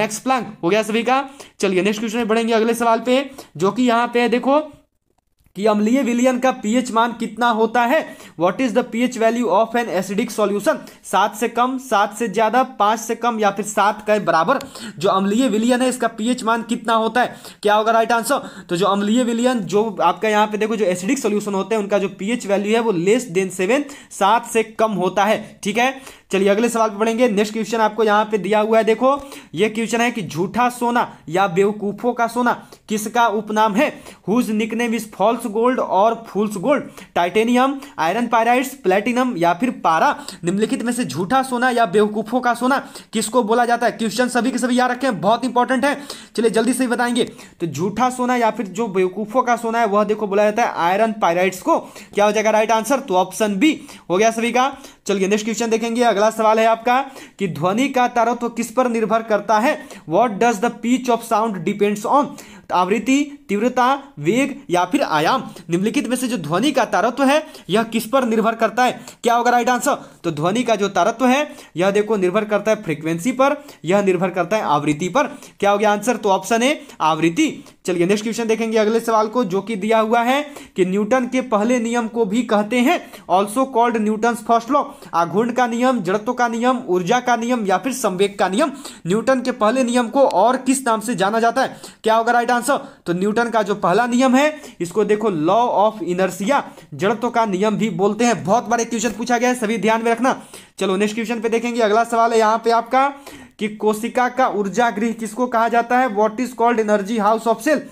मैक्स प्लांक हो गया सभी का चलिए नेक्स्ट क्वेश्चन बढ़ेंगे अगले सवाल पे जो कि यहाँ पे है देखो कि अम्लीय विलियन का पीएच मान कितना होता है what is the pH value of an acidic solution सात से कम सात से ज्यादा पांच से कम या फिर सात का बराबर जो अम्लीय विलियन है इसका पीएच मान कितना होता है क्या होगा राइट आंसर तो जो अम्लीय विलियन जो आपका यहाँ पे देखो जो एसिडिक सोल्यूशन होते हैं उनका जो पीएच वैल्यू है वो लेस देन सेवन सात से कम होता है ठीक है चलिए अगले सवाल पे पढ़ेंगे नेक्स्ट क्वेश्चन आपको यहाँ पे दिया हुआ है देखो ये क्वेश्चन है कि झूठा सोना या बेवकूफों का सोना किसका उपनाम है whose nickname is false false gold और fool's gold titanium iron pyrites platinum या फिर पारा निम्नलिखित में से झूठा सोना या बेवकूफों का सोना किसको बोला जाता है क्वेश्चन सभी के सभी याद रखें बहुत इंपॉर्टेंट है चलिए जल्दी से बताएंगे तो झूठा सोना या फिर जो बेवकूफों का सोना है वह देखो बोला जाता है आयरन पायराइड्स को क्या हो जाएगा राइट आंसर तो ऑप्शन बी हो गया सभी का चलिए नेक्स्ट क्वेश्चन देखेंगे अगला सवाल है आपका कि ध्वनि का तारत्व तो किस पर निर्भर करता है what does the pitch of sound depends on आवृत्ति तीव्रता वेग या फिर आयाम निम्नलिखित में से जो ध्वनि का तारत्व है यह किस पर निर्भर करता है क्या होगा राइट आंसर तो ध्वनि का जो तारत्व है यह देखो निर्भर करता है फ्रीक्वेंसी पर यह निर्भर करता है आवृत्ति पर क्या हो गया आंसर तो ऑप्शन है आवृत्ति चलिए नेक्स्ट क्वेश्चन देखेंगे अगले सवाल को जो कि दिया हुआ है कि न्यूटन के पहले नियम को भी कहते हैं also called Newton first law आघूर्ण का नियम जड़त्व का नियम ऊर्जा का नियम या फिर संवेक का नियम न्यूटन के पहले नियम को और किस नाम से जाना जाता है क्या होगा राइट आंसर आंसर तो न्यूटन का जो पहला नियम है इसको देखो लॉ ऑफ इनर्सिया जड़त्व का नियम भी बोलते हैं बहुत बार क्वेश्चन पूछा गया है सभी ध्यान में रखना चलो नेक्स्ट क्वेश्चन पे देखेंगे अगला सवाल है यहाँ पे आपका कि कोशिका का ऊर्जा गृह किसको कहा जाता है what is called energy house of cell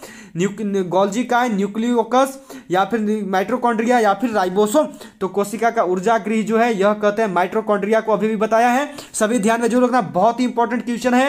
Golgi का है न्यूक्लियोकस या फिर माइट्रोकॉन्ड्रिया या फिर राइबोसोम तो कोशिका का ऊर्जा गृह जो है यह कहते हैं माइट्रोकॉन्ड्रिया को अभी भी बताया है सभी ध्यान में जो रखना बहुत ही इंपॉर्टेंट क्वेश्चन है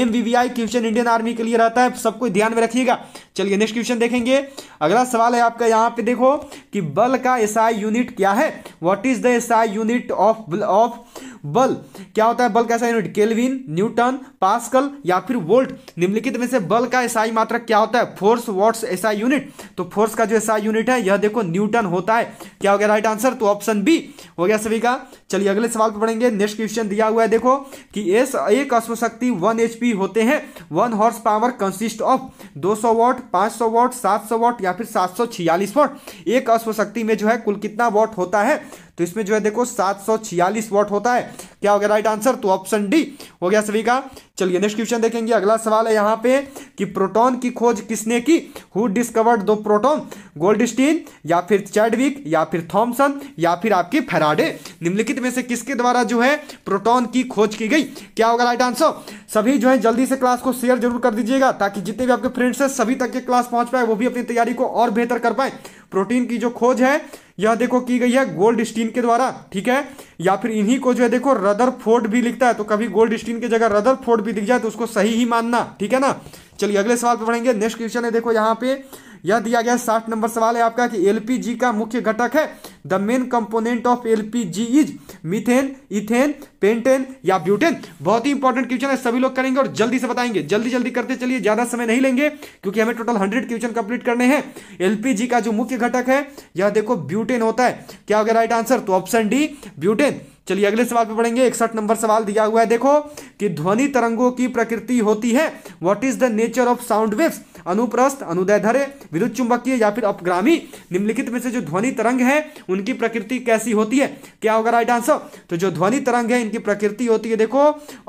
एम क्वेश्चन इंडियन आर्मी के लिए रहता है सबको ध्यान में रखिएगा चलिए नेक्स्ट क्वेश्चन देखेंगे अगला सवाल है आपका यहाँ पे देखो कि बल का एसआई यूनिट क्या है what is the SI unit of of बल क्या होता है बल कैसा यूनिट केल्विन न्यूटन पास्कल या फिर वोल्ट निम्नलिखित में से बल का एसआई मात्रक क्या होता है फोर्स वॉट्स एसआई यूनिट तो फोर्स का जो एसआई यूनिट है यह देखो न्यूटन होता है क्या हो गया राइट आंसर तो ऑप्शन बी हो गया सभी का चलिए अगले सवाल पर पढ़ेंगे नेक्स्ट क्वेश्चन दिया हुआ है देखो कि एस एक अश्वशक्ति वन एच होते हैं one horse power consist of दो सौ वॉट पांच सौ वॉट सात सौ वॉट या फिर सात सौ छियालीस वॉट एक अश्वशक्ति में जो है कुल कितना वॉट होता है तो इसमें जो है देखो सात सौ छियालीस वॉट होता है क्या हो गया राइट आंसर तो ऑप्शन डी हो गया सभी का चलिए नेक्स्ट क्वेश्चन देखेंगे अगला सवाल है यहाँ पे कि प्रोटॉन की खोज किसने की who discovered the proton Goldstein या फिर चैडविक या फिर थॉमसन या फिर आपके फेराडे निम्नलिखित में से किसके द्वारा जो है प्रोटोन की खोज की गई क्या होगा राइट आंसर सभी जो है जल्दी से क्लास को शेयर जरूर कर दीजिएगा ताकि जितने भी आपके फ्रेंड्स हैं सभी तक के क्लास पहुंच पाए वो भी अपनी तैयारी को और बेहतर कर पाए प्रोटीन की जो खोज है यह देखो की गई है गोल्ड स्टीन के द्वारा ठीक है या फिर इन्हीं को जो है देखो रदर फोर्ड भी लिखता है तो कभी गोल्ड स्टीन की जगह रदर फोर्ड भी दिख जाए तो उसको सही ही मानना ठीक है ना चलिए अगले सवाल पर पढ़ेंगे नेक्स्ट क्वेश्चन है देखो यहाँ पे यह दिया गया साठ नंबर सवाल है आपका कि एलपीजी का मुख्य घटक है the main component of LPG is methane ethane pentane या ब्यूटेन बहुत ही इंपॉर्टेंट क्वेश्चन है सभी लोग करेंगे और जल्दी से बताएंगे जल्दी जल्दी करते चलिए ज्यादा समय नहीं लेंगे क्योंकि हमें टोटल हंड्रेड क्वेश्चन कंप्लीट करने हैं एलपीजी का जो मुख्य घटक है यह देखो ब्यूटेन होता है क्या हो गया राइट आंसर तो ऑप्शन डी ब्यूटेन चलिए अगले सवाल पे पढ़ेंगे इकसठ नंबर सवाल दिया हुआ है देखो कि ध्वनि तरंगों की प्रकृति होती है what is the nature of sound waves अनुप्रस्थ अनुदैधर्य विद्युत चुंबकीय या फिर अपग्रामी निम्नलिखित में से जो ध्वनि तरंग है उनकी प्रकृति कैसी होती है क्या होगा राइट आंसर तो जो ध्वनि तरंग है इनकी प्रकृति होती है देखो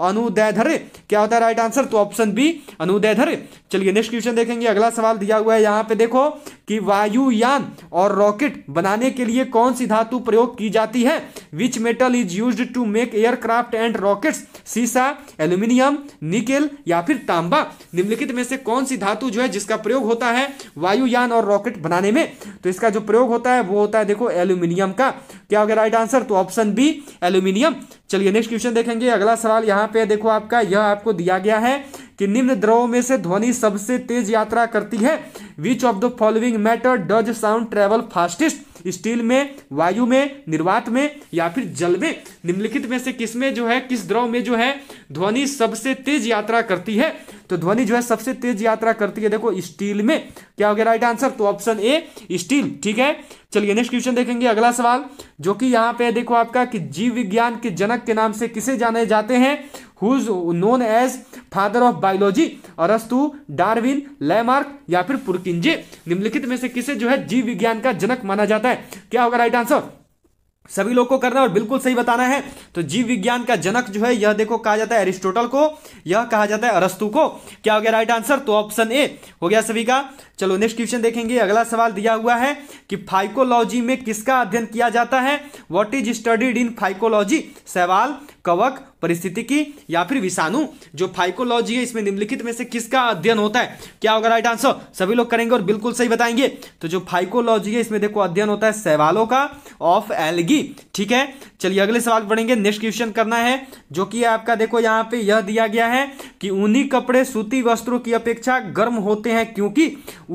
अनुदैधर्य क्या होता है राइट आंसर तो ऑप्शन बी अनुदैधर्य चलिए नेक्स्ट क्वेश्चन देखेंगे अगला सवाल दिया हुआ है यहाँ पे देखो कि वायुयान और रॉकेट बनाने के लिए कौन सी धातु प्रयोग की जाती है which metal is use to make aircraft and rockets सीसा एल्यूमिनियम निकेल या फिर तांबा निम्नलिखित में से कौन सी धातु जो है जिसका प्रयोग होता है वायुयान और रॉकेट बनाने में तो इसका जो प्रयोग होता है वो होता है देखो एल्यूमिनियम का क्या हो गया राइट आंसर तो ऑप्शन बी एल्यूमिनियम चलिए नेक्स्ट क्वेश्चन देखेंगे अगला सवाल यहाँ पे देखो आपका यह आपको दिया गया है कि निम्न द्रवों में से ध्वनि सबसे तेज यात्रा करती है which of the following matter does sound travel fastest steel में वायु में निर्वात में या फिर जल में निम्नलिखित में से किस में जो है किस द्रव में जो है ध्वनि सबसे तेज यात्रा करती है तो ध्वनि जो है सबसे तेज यात्रा करती है देखो स्टील में क्या हो गया राइट आंसर तो ऑप्शन ए स्टील ठीक है चलिए नेक्स्ट क्वेश्चन देखेंगे अगला सवाल जो कि यहां पे देखो आपका कि जीव विज्ञान के जनक के नाम से किसे जाने जाते हैं who's known as father of biology अरस्तु डार्विन लैमार्क या फिर पुरकिंजे निम्नलिखित में से किसे जो है जीव विज्ञान का जनक माना जाता है क्या होगा राइट आंसर सभी लोग को करना है और बिल्कुल सही बताना है तो जीव विज्ञान का जनक जो है यह देखो कहा जाता है एरिस्टोटल को यह कहा जाता है अरस्तु को क्या हो गया राइट आंसर तो ऑप्शन ए हो गया सभी का चलो नेक्स्ट क्वेश्चन देखेंगे अगला सवाल दिया हुआ है कि फाइकोलॉजी में किसका अध्ययन किया जाता है what is studied in phycology सवाल कवक परिस्थिति की या फिर विषाणु जो फाइकोलॉजी है इसमें निम्नलिखित में से किसका अध्ययन होता है क्या होगा राइट आंसर सभी लोग करेंगे और बिल्कुल सही बताएंगे तो जो फाइकोलॉजी है इसमें देखो अध्ययन होता है सवालों का ऑफ एलगी ठीक है चलिए अगले सवाल पढ़ेंगे नेक्स्ट क्वेश्चन करना है जो कि आपका देखो यहाँ पे यह दिया गया है कि ऊनी कपड़े सूती वस्त्रों की अपेक्षा गर्म होते हैं क्योंकि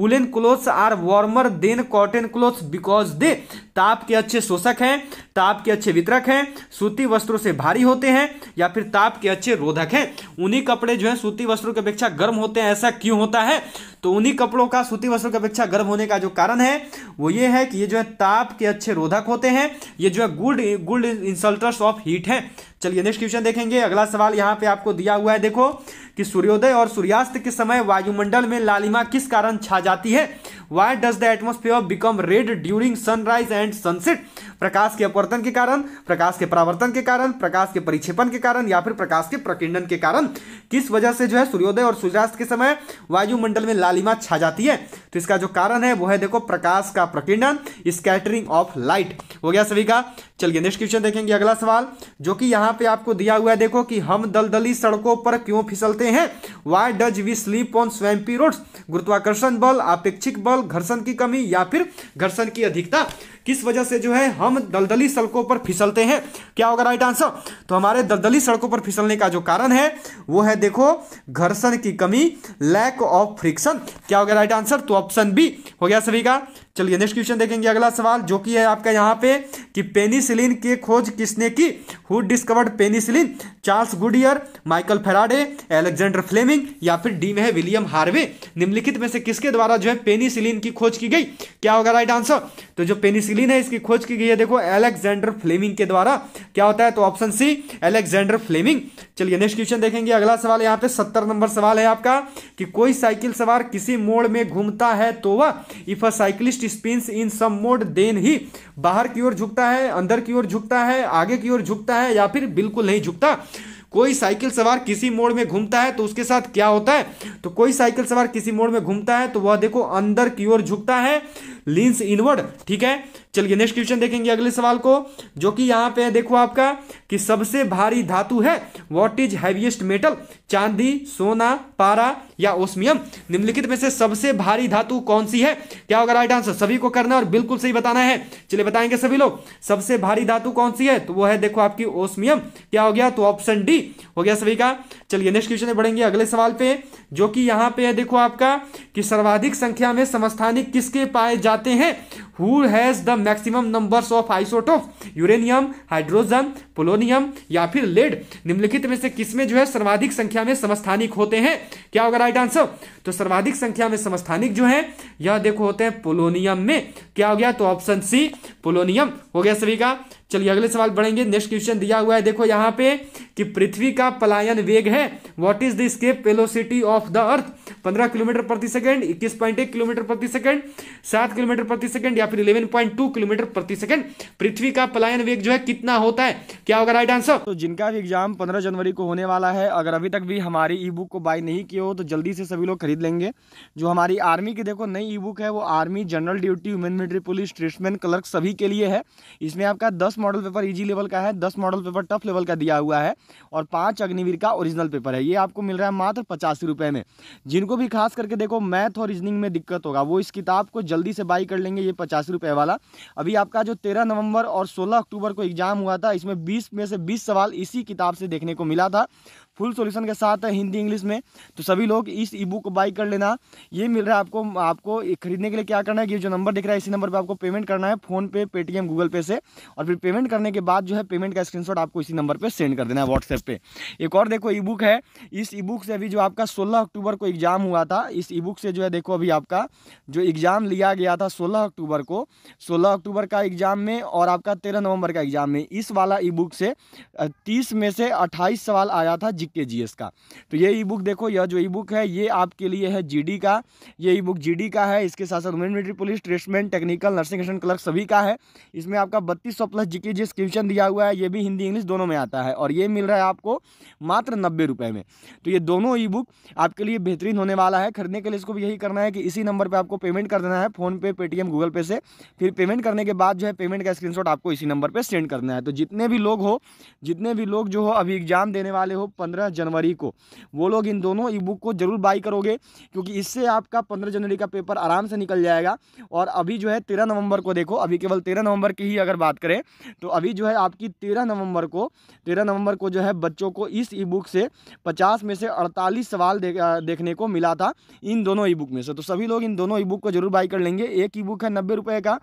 woollen clothes are warmer than cotton clothes because they ताप के अच्छे शोषक हैं ताप के अच्छे वितरक हैं सूती वस्त्रों से भारी होते हैं या फिर ताप के अच्छे रोधक हैं उन्हीं कपड़े जो है सूती वस्त्रों की अपेक्षा गर्म होते हैं ऐसा क्यों होता है तो उन्हीं कपड़ों का सूती वस्त्रों की अपेक्षा गर्म होने का जो कारण है वो ये है कि ये जो है ताप के अच्छे रोधक होते हैं ये जो है good good insulators of heat है चलिए नेक्स्ट क्वेश्चन देखेंगे अगला सवाल यहाँ पे आपको दिया हुआ है देखो कि सूर्योदय और सूर्यास्त के समय वायुमंडल में लालिमा किस कारण छा जाती है why does the atmosphere become red during sunrise and sunset प्रकाश के अपवर्तन के कारण प्रकाश के परावर्तन के कारण प्रकाश के परिक्षेपण के कारण या फिर प्रकाश के प्रकीर्णन के कारण किस वजह से जो है सूर्योदय और सूर्यास्त के समय वायुमंडल में लालिमा छा जाती है तो इसका जो कारण है वो है देखो प्रकाश का प्रकीर्णन स्कैटरिंग ऑफ लाइट हो गया सभी का चलिए नेक्स्ट क्वेश्चन देखेंगे अगला सवाल जो कि यहाँ पे आपको दिया हुआ है देखो कि हम दलदली सड़कों पर क्यों फिसलते हैं why does we slip on swampy roads गुरुत्वाकर्षण बल आपेक्षिक बल घर्षण की कमी या फिर घर्षण की अधिकता किस वजह से जो है हम दलदली सड़कों पर फिसलते हैं क्या होगा राइट आंसर तो हमारे दलदली सड़कों पर फिसलने का जो कारण है वो है देखो घर्षण की कमी लैक ऑफ फ्रिक्शन क्या हो गया राइट आंसर तो ऑप्शन बी हो गया सभी का चलिए नेक्स्ट क्वेश्चन देखेंगे अगला सवाल जो कि है आपका यहाँ पे कि पेनिसिलिन के खोज किसने की who discovered penicillin Charles Goodyear Michael Faraday Alexander Fleming या फिर डी में है विलियम हार्वे निम्नलिखित में से किसके द्वारा जो है पेनिसिलिन की खोज की गई क्या होगा राइट आंसर तो जो पेनिसिलिन इसीलिए ना इसकी खोज की गई है देखो एलेक्जेंडर फ्लेमिंग के द्वारा क्या होता है तो ऑप्शन सी एलेक्जेंडर फ्लेमिंग चलिए नेक्स्ट क्वेश्चन देखेंगे अगला सवाल यहाँ पे सत्तर नंबर सवाल है आपका कि कोई साइकिल सवार किसी मोड़ में घूमता है तो वह if a cyclist spins in some mode then he बाहर की ओर झुकता है अंदर की ओर झुकता है आगे की ओर झुकता है या फिर बिल्कुल नहीं झुकता कोई साइकिल सवार किसी मोड़ में घूमता है तो उसके साथ क्या होता है तो कोई साइकिल सवार किसी मोड़ में घूमता है तो वह देखो अंदर की ओर झुकता है लीन्स इनवर्ड ठीक है चलिए नेक्स्ट क्वेश्चन देखेंगे अगले सवाल को जो कि यहां पे देखो आपका कि सबसे भारी धातु है व्हाट इज हैवीएस्ट मेटल चांदी सोना पारा या ओस्मियम निम्नलिखित में से सबसे भारी धातु कौन सी है क्या होगा राइट आंसर सभी को करना और बिल्कुल सही बताना है चलिए बताएंगे सभी लोग सबसे भारी धातु कौन सी है तो वो है देखो आपकी ओस्मियम क्या हो गया तो ऑप्शन डी हो गया सभी का चलिए नेक्स्ट क्वेश्चन बढ़ेंगे अगले सवाल पे जो कि यहाँ पे है देखो आपका कि सर्वाधिक संख्या में समस्थानिक किसके पाए जाते हैं who has the maximum numbers of isotopes uranium hydrogen polonium या फिर लेड निम्नलिखित में से किसमें जो है सर्वाधिक संख्या में समस्थानिक होते हैं क्या होगा राइट आंसर तो सर्वाधिक संख्या में समस्थानिक जो है यह देखो होते हैं पोलोनियम में क्या हो गया तो ऑप्शन सी पोलोनियम हो गया सभी का चलिए अगले सवाल बढ़ेंगे नेक्स्ट क्वेश्चन दिया हुआ है देखो यहाँ पे कि पृथ्वी का पलायन वेग है what is the escape velocity of the earth 15 kilometre प्रति सेकंड 21.1 किलोमीटर प्रति सेकंड 7 किलोमीटर प्रति सेकंड या फिर 11.2 किलोमीटर प्रति सेकंड पृथ्वी का पलायन वेग जो है कितना होता है क्या होगा राइट आंसर तो जिनका भी एग्जाम पंद्रह जनवरी को होने वाला है अगर अभी तक भी हमारी ई बुक को बाई नहीं किए हो तो जल्दी से सभी लोग खरीद लेंगे जो हमारी आर्मी की देखो नई ई बुक है वो army general duty women military police tradesman clerk सभी के लिए है इसमें आपका दस मॉडल पेपर ईजी लेवल का है दस मॉडल पेपर टफ लेवल का दिया हुआ है और पाँच अग्निवीर का ओरिजिनल पेपर है ये आपको मिल रहा है मात्र पचास रुपए में जिनको भी खास करके देखो मैथ और रीजनिंग में दिक्कत होगा वो इस किताब को जल्दी से बाई कर लेंगे ये पचास रुपये वाला अभी आपका जो तेरह नवंबर और सोलह अक्टूबर को एग्जाम हुआ था इसमें बीस बीस में से बीस सवाल इसी किताब से देखने को मिला था फुल सॉल्यूशन के साथ है हिंदी इंग्लिश में तो सभी लोग इस ई बुक को बाई कर लेना ये मिल रहा है आपको आपको खरीदने के लिए क्या करना है ये जो नंबर दिख रहा है इसी नंबर पे आपको पेमेंट करना है फोन पे पेटीएम गूगल पे से और फिर पेमेंट करने के बाद जो है पेमेंट का स्क्रीनशॉट आपको इसी नंबर पर सेंड कर देना है व्हाट्सएप पे एक और देखो ई बुक है इस ई बुक से अभी जो आपका सोलह अक्टूबर को एग्ज़ाम हुआ था इस ई बुक से जो है देखो अभी आपका जो एग्ज़ाम लिया गया था सोलह अक्टूबर को सोलह अक्टूबर का एग्ज़ाम में और आपका तेरह नवंबर का एग्ज़ाम में इस वाला ई बुक से तीस में से अट्ठाईस सवाल आया था मैजिक के जीएस का तो ये ई बुक देखो यह जो ई बुक है ये आपके लिए है जी का ये ई बुक जी का है इसके साथ साथ women military police tradesman technical nursing assistant clerk सभी का है इसमें आपका बत्तीस सौ प्लस जी के क्वेश्चन दिया हुआ है ये भी हिंदी इंग्लिश दोनों में आता है और ये मिल रहा है आपको मात्र नब्बे रुपये में तो ये दोनों ई बुक आपके लिए बेहतरीन होने वाला है खरीदने के लिए इसको भी यही करना है कि इसी नंबर पर आपको पेमेंट कर देना है फ़ोनपे पेटीएम गूगल पे से फिर पेमेंट करने के बाद जो है पेमेंट का स्क्रीनशॉट आपको इसी नंबर पर सेंड करना है तो जितने भी लोग हो जितने भी लोग जो हो अभी एग्ज़ाम देने वाले हो पंद्रह जनवरी को वो लोग इन दोनों ई बुक को जरूर बाई करोगे क्योंकि इससे आपका पंद्रह जनवरी का पेपर आराम से निकल जाएगा और अभी जो है तेरह नवंबर को देखो अभी केवल तेरह नवंबर की ही अगर बात करें तो अभी जो है आपकी तेरह नवंबर को तेरह नवंबर को जो है बच्चों को इस ई बुक से पचास में से अड़तालीस सवाल देखने को मिला था इन दोनों ई बुक में से तो सभी लोग इन दोनों ई बुक को जरूर बाई कर लेंगे एक ई बुक है नब्बे रुपये का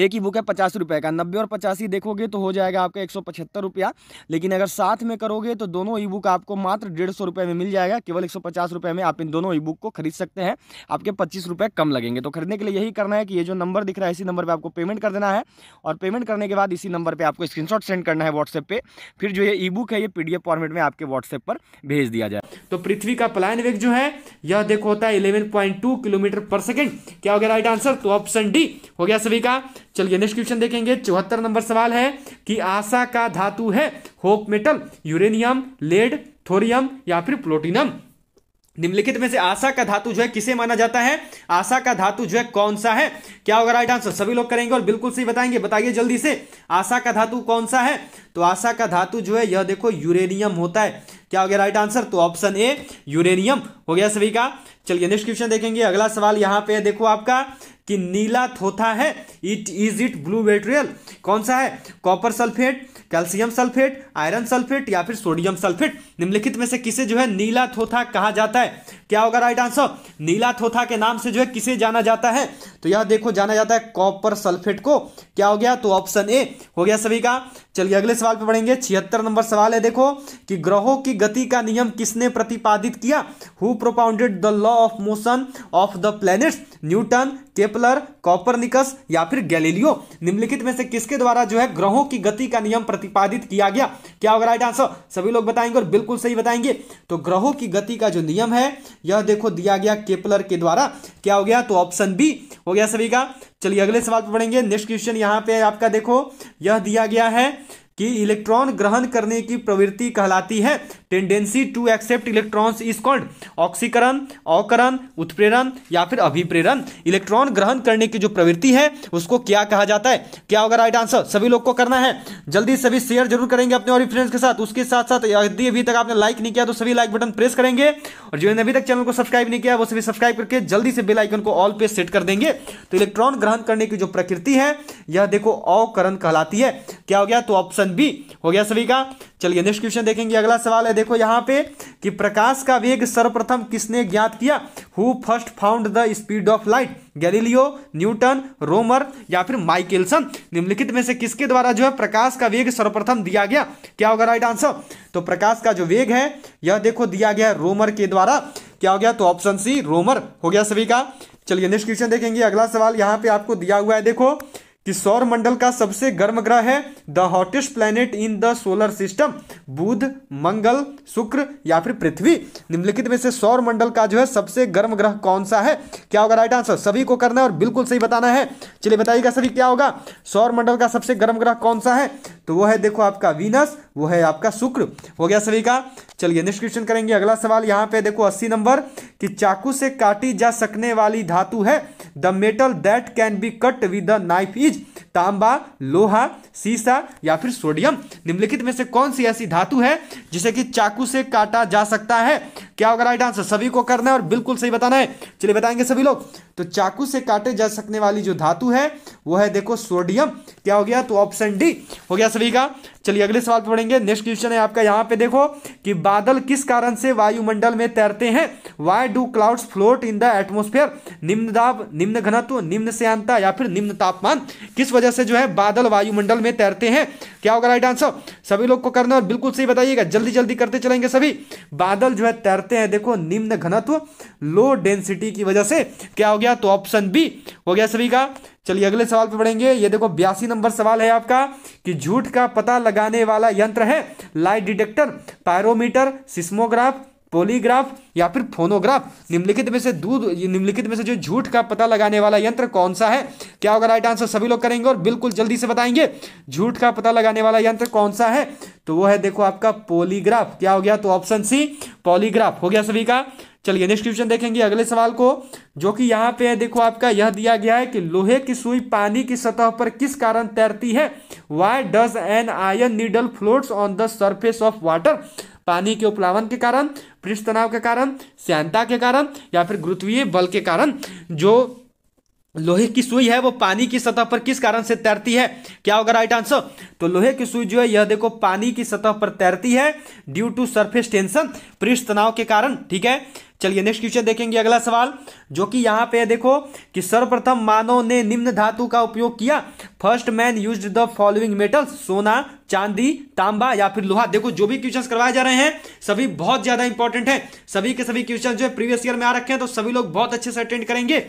एक ही बुक है पचास रुपये का नब्बे और पचासी देखोगे तो हो जाएगा आपका एक सौ पचहत्तर रुपया लेकिन अगर साथ में करोगे तो दोनों ई बुक आपको मात्र डेढ़ सौ रुपये में मिल जाएगा केवल एक सौ पचास रुपये में आप इन दोनों ई बुक को खरीद सकते हैं आपके पच्चीस रुपये कम लगेंगे तो खरीदने के लिए यही करना है कि ये जो नंबर दिख रहा है इसी नंबर पर आपको पेमेंट कर देना है और पेमेंट करने के बाद इसी नंबर पर आपको स्क्रीन सेंड करना है व्हाट्सएप पर फिर जो ये ई बुक है ये पी फॉर्मेट में आपके व्हाट्सएप पर भेज दिया जाए तो पृथ्वी का प्लान वेग जो है यह देखो होता है इलेवन किलोमीटर पर सेकेंड क्या हो गया राइट आंसर तो ऑप्शन डी हो गया सभी का चलिए नेक्स्ट क्वेश्चन देखेंगे चौहत्तर नंबर सवाल है कि आशा का धातु है hope metal uranium lead thorium या फिर प्लोटिनम निम्नलिखित में से आशा का धातु जो है किसे माना जाता है आशा का धातु जो है कौन सा है क्या होगा राइट आंसर सभी लोग करेंगे और बिल्कुल सही बताएंगे बताइए जल्दी से आशा का धातु कौन सा है तो आशा का धातु जो है यह देखो यूरेनियम होता है क्या हो गया राइट आंसर तो ऑप्शन ए यूरेनियम हो गया सभी का चलिए नेक्स्ट क्वेश्चन देखेंगे अगला सवाल यहाँ पे देखो आपका कि नीला थोथा है it is it blue material कौन सा है copper sulphate calcium sulphate iron sulphate या फिर सोडियम सल्फेट निम्नलिखित में से किसे जो है नीला थोथा कहा जाता है क्या होगा राइट आंसर नीला थोथा के नाम से जो है किसे जाना जाता है तो यह देखो जाना जाता है कॉपर सल्फेट को क्या हो गया तो ऑप्शन ए हो गया सभी का चलिए अगले सवाल पे बढ़ेंगे छिहत्तर नंबर सवाल है देखो कि ग्रहों की गति का नियम किसने प्रतिपादित किया who propounded the law of motion of the planets Newton Kepler Copernicus या फिर गैलीलियो निम्नलिखित में से किसके द्वारा जो है ग्रहों की गति का नियम प्रतिपादित किया गया क्या होगा राइट आंसर सभी लोग बताएंगे और बिल्कुल सही बताएंगे तो ग्रहों की गति का जो नियम है यह देखो दिया गया केपलर के द्वारा क्या हो गया तो ऑप्शन बी हो गया सभी का चलिए अगले सवाल पर पढ़ेंगे नेक्स्ट क्वेश्चन यहाँ पे आपका देखो यह दिया गया है कि इलेक्ट्रॉन ग्रहण करने की प्रवृत्ति कहलाती है tendency to accept electrons is called ऑक्सीकरण अवकरण उत्प्रेरण या फिर अभिप्रेरण इलेक्ट्रॉन ग्रहण करने की जो प्रवृत्ति है उसको क्या कहा जाता है क्या होगा राइट आंसर सभी लोग को करना है जल्दी सभी शेयर जरूर करेंगे अपने और फ्रेंड्स के साथ उसके साथ साथ यदि अभी तक आपने लाइक नहीं किया तो सभी लाइक बटन प्रेस करेंगे और जिन्होंने अभी तक चैनल को सब्सक्राइब नहीं किया वो सभी सब्सक्राइब करके जल्दी से बेलाइकन को ऑल पे सेट कर देंगे तो इलेक्ट्रॉन ग्रहण करने की जो प्रकृति है यह देखो अवकरण कहलाती है क्या हो गया तो ऑप्शन ऑप्शन बी हो गया सभी का चलिए नेक्स्ट क्वेश्चन देखेंगे अगला सवाल है देखो यहाँ पे कि प्रकाश का वेग सर्वप्रथम किसने ज्ञात किया who first found the speed of light Galileo Newton Romer या फिर माइकेलसन निम्नलिखित में से किसके द्वारा जो है प्रकाश का वेग सर्वप्रथम दिया गया क्या होगा राइट आंसर तो प्रकाश का जो वेग है यह देखो दिया गया रोमर के द्वारा क्या हो गया तो ऑप्शन सी रोमर हो गया सभी का चलिए नेक्स्ट क्वेश्चन देखेंगे अगला सवाल यहाँ पे आपको दिया हुआ है देखो कि सौर मंडल का सबसे गर्म ग्रह है the hottest planet in the solar system बुध मंगल शुक्र या फिर पृथ्वी निम्नलिखित में से सौर मंडल का जो है सबसे गर्म ग्रह कौन सा है क्या होगा राइट आंसर सभी को करना है और बिल्कुल सही बताना है चलिए बताइएगा सभी क्या होगा सौर मंडल का सबसे गर्म ग्रह कौन सा है तो वो है देखो आपका वीनस वो है आपका शुक्र हो गया सभी का चलिए नेक्स्ट क्वेश्चन करेंगे अगला सवाल यहाँ पे देखो अस्सी नंबर कि चाकू से काटी जा सकने वाली धातु है the metal that can be cut with the knife is तांबा लोहा सीसा या फिर सोडियम निम्नलिखित में से कौन सी ऐसी धातु है जिसे कि चाकू से काटा जा सकता है क्या होगा राइट आंसर सभी को करना है और बिल्कुल सही बताना है चलिए बताएंगे सभी लोग तो चाकू से काटे जा सकने वाली जो धातु है वो है देखो सोडियम क्या हो गया तो ऑप्शन डी हो गया सभी का चलिए अगले सवाल पढ़ेंगे नेक्स्ट क्वेश्चन है आपका यहां पे देखो कि बादल किस कारण से वायुमंडल में तैरते हैं why do clouds float in the atmosphere निम्न दाब निम्न घनत्व निम्न श्यांता या फिर निम्न तापमान किस वजह से जो है बादल वायुमंडल में तैरते हैं क्या होगा राइट आंसर सभी लोग को करना और बिल्कुल सही बताइएगा जल्दी जल्दी करते चलेंगे सभी बादल जो है तैरते हैं देखो निम्न घनत्व लो डेंसिटी की वजह से क्या हो गया तो ऑप्शन बी हो गया सभी का चलिए अगले सवाल पे बढ़ेंगे ये देखो बयासी नंबर सवाल है आपका कि झूठ का पता लगाने वाला यंत्र है lie detector pyrometer seismograph polygraph या फिर फोनोग्राफ निम्नलिखित में से दूध निम्नलिखित में से जो झूठ का पता लगाने वाला यंत्र कौन सा है क्या होगा राइट आंसर सभी लोग करेंगे और बिल्कुल जल्दी से बताएंगे झूठ का पता लगाने वाला यंत्र कौन सा है तो वो है देखो आपका पोलीग्राफ क्या हो गया तो ऑप्शन सी पॉलीग्राफ हो गया सभी का चलिए नेक्स्ट क्वेश्चन देखेंगे अगले सवाल को जो कि यहाँ पे है देखो आपका यह दिया गया है कि लोहे की सुई पानी की सतह पर किस कारण तैरती है why does an iron needle floats on the surface of water पानी के उपलावन के कारण पृष्ठ तनाव के कारण श्यानता के कारण या फिर गुरुत्वीय बल के कारण जो लोहे की सुई है वो पानी की सतह पर किस कारण से तैरती है क्या होगा राइट आंसर तो लोहे की सुई जो है यह देखो पानी की सतह पर तैरती है ड्यू टू सरफेस टेंशन पृष्ठ तनाव के कारण ठीक है चलिए नेक्स्ट क्वेश्चन देखेंगे अगला सवाल जो कि यहाँ पे देखो कि सर्वप्रथम मानव ने निम्न धातु का उपयोग किया first man use the following metals सोना चांदी तांबा या फिर लोहा देखो जो भी क्वेश्चन करवाए जा रहे हैं सभी बहुत ज्यादा इंपॉर्टेंट है सभी के सभी क्वेश्चन जो है प्रीवियस ईयर में आ रखे हैं तो सभी लोग बहुत अच्छे से अटेंड करेंगे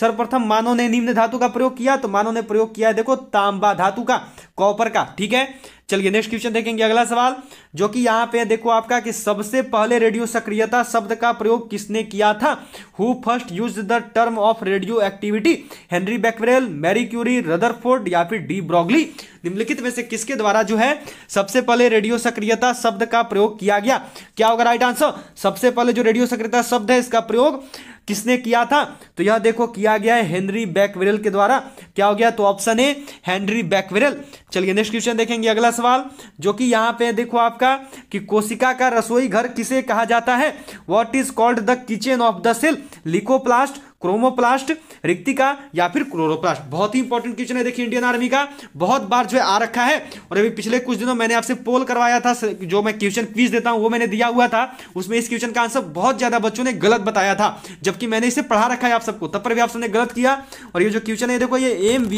सर्वप्रथम मानव ने निम्न धातु का प्रयोग किया तो मानव ने प्रयोग किया है देखो तांबा धातु का कॉपर का ठीक है चलिए नेक्स्ट क्वेश्चन देखेंगे अगला सवाल जो कि यहाँ पे देखो आपका कि सबसे पहले रेडियो सक्रियता शब्द का प्रयोग किसने किया था who first use the term of radioactivity Henri Becquerel Marie Curie Rutherford या फिर डी ब्रॉगली निम्नलिखित में से किसके द्वारा जो है सबसे पहले रेडियो सक्रियता शब्द का प्रयोग किया गया क्या होगा राइट आंसर सबसे पहले जो रेडियो सक्रियता शब्द है इसका प्रयोग किसने किया था तो यह देखो किया गया है हेनरी बैकवेरल के द्वारा क्या हो गया तो ऑप्शन ए हेनरी बैकवेरल चलिए नेक्स्ट क्वेश्चन देखेंगे अगला सवाल जो कि यहाँ पे देखो आपका कि कोशिका का रसोई घर किसे कहा जाता है what is called the kitchen of the cell leucoplast chromoplast रिक्तिका या फिर क्लोरोप्लास्ट बहुत ही इंपॉर्टेंट क्वेश्चन है देखिए इंडियन आर्मी का बहुत बार जो है आ रखा है और अभी पिछले कुछ दिनों मैंने आपसे पोल करवाया था जो मैं क्वेश्चन क्विज देता हूं वो मैंने दिया हुआ था उसमें इस क्वेश्चन का आंसर बहुत ज्यादा बच्चों ने गलत बताया था जबकि मैंने इसे पढ़ा रखा है आप सबको तब पर भी आप सबने गलत किया और ये जो क्वेश्चन है देखो ये एम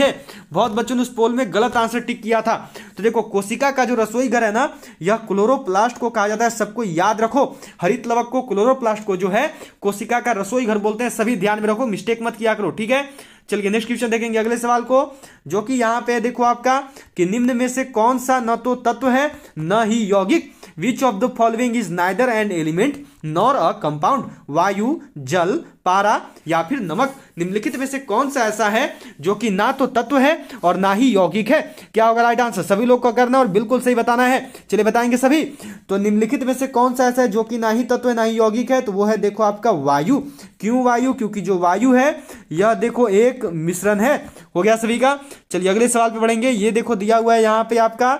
है बहुत बच्चों ने उस पोल में गलत आंसर टिक किया था तो देखो कोशिका का जो रसोई घर है ना यह क्लोरोप्लास्ट को कहा जाता है सबको याद रखो हरित लवक को क्लोरोप्लास्ट को जो है कोशिका का रसोई घर बोलते हैं सभी ध्यान में रखो मिस्टेक मत किया करो ठीक है चलिए नेक्स्ट क्वेश्चन देखेंगे अगले सवाल को जो कि यहाँ पे देखो आपका कि निम्न में से कौन सा न तो तत्व है न ही यौगिक which of the following is neither and element nor a compound वायु जल पारा या फिर नमक निम्नलिखित में से कौन सा ऐसा है जो कि ना तो तत्व है और ना ही यौगिक है क्या होगा राइट आंसर सभी लोग को करना और बिल्कुल सही बताना है चलिए बताएंगे सभी तो निम्नलिखित में से कौन सा ऐसा है जो कि ना ही तत्व है ना ही यौगिक है तो वो है देखो आपका वायु क्यों वायु क्योंकि जो वायु है यह देखो एक मिश्रण है हो गया सभी का चलिए अगले सवाल पे बढ़ेंगे ये देखो दिया हुआ है यहाँ पे आपका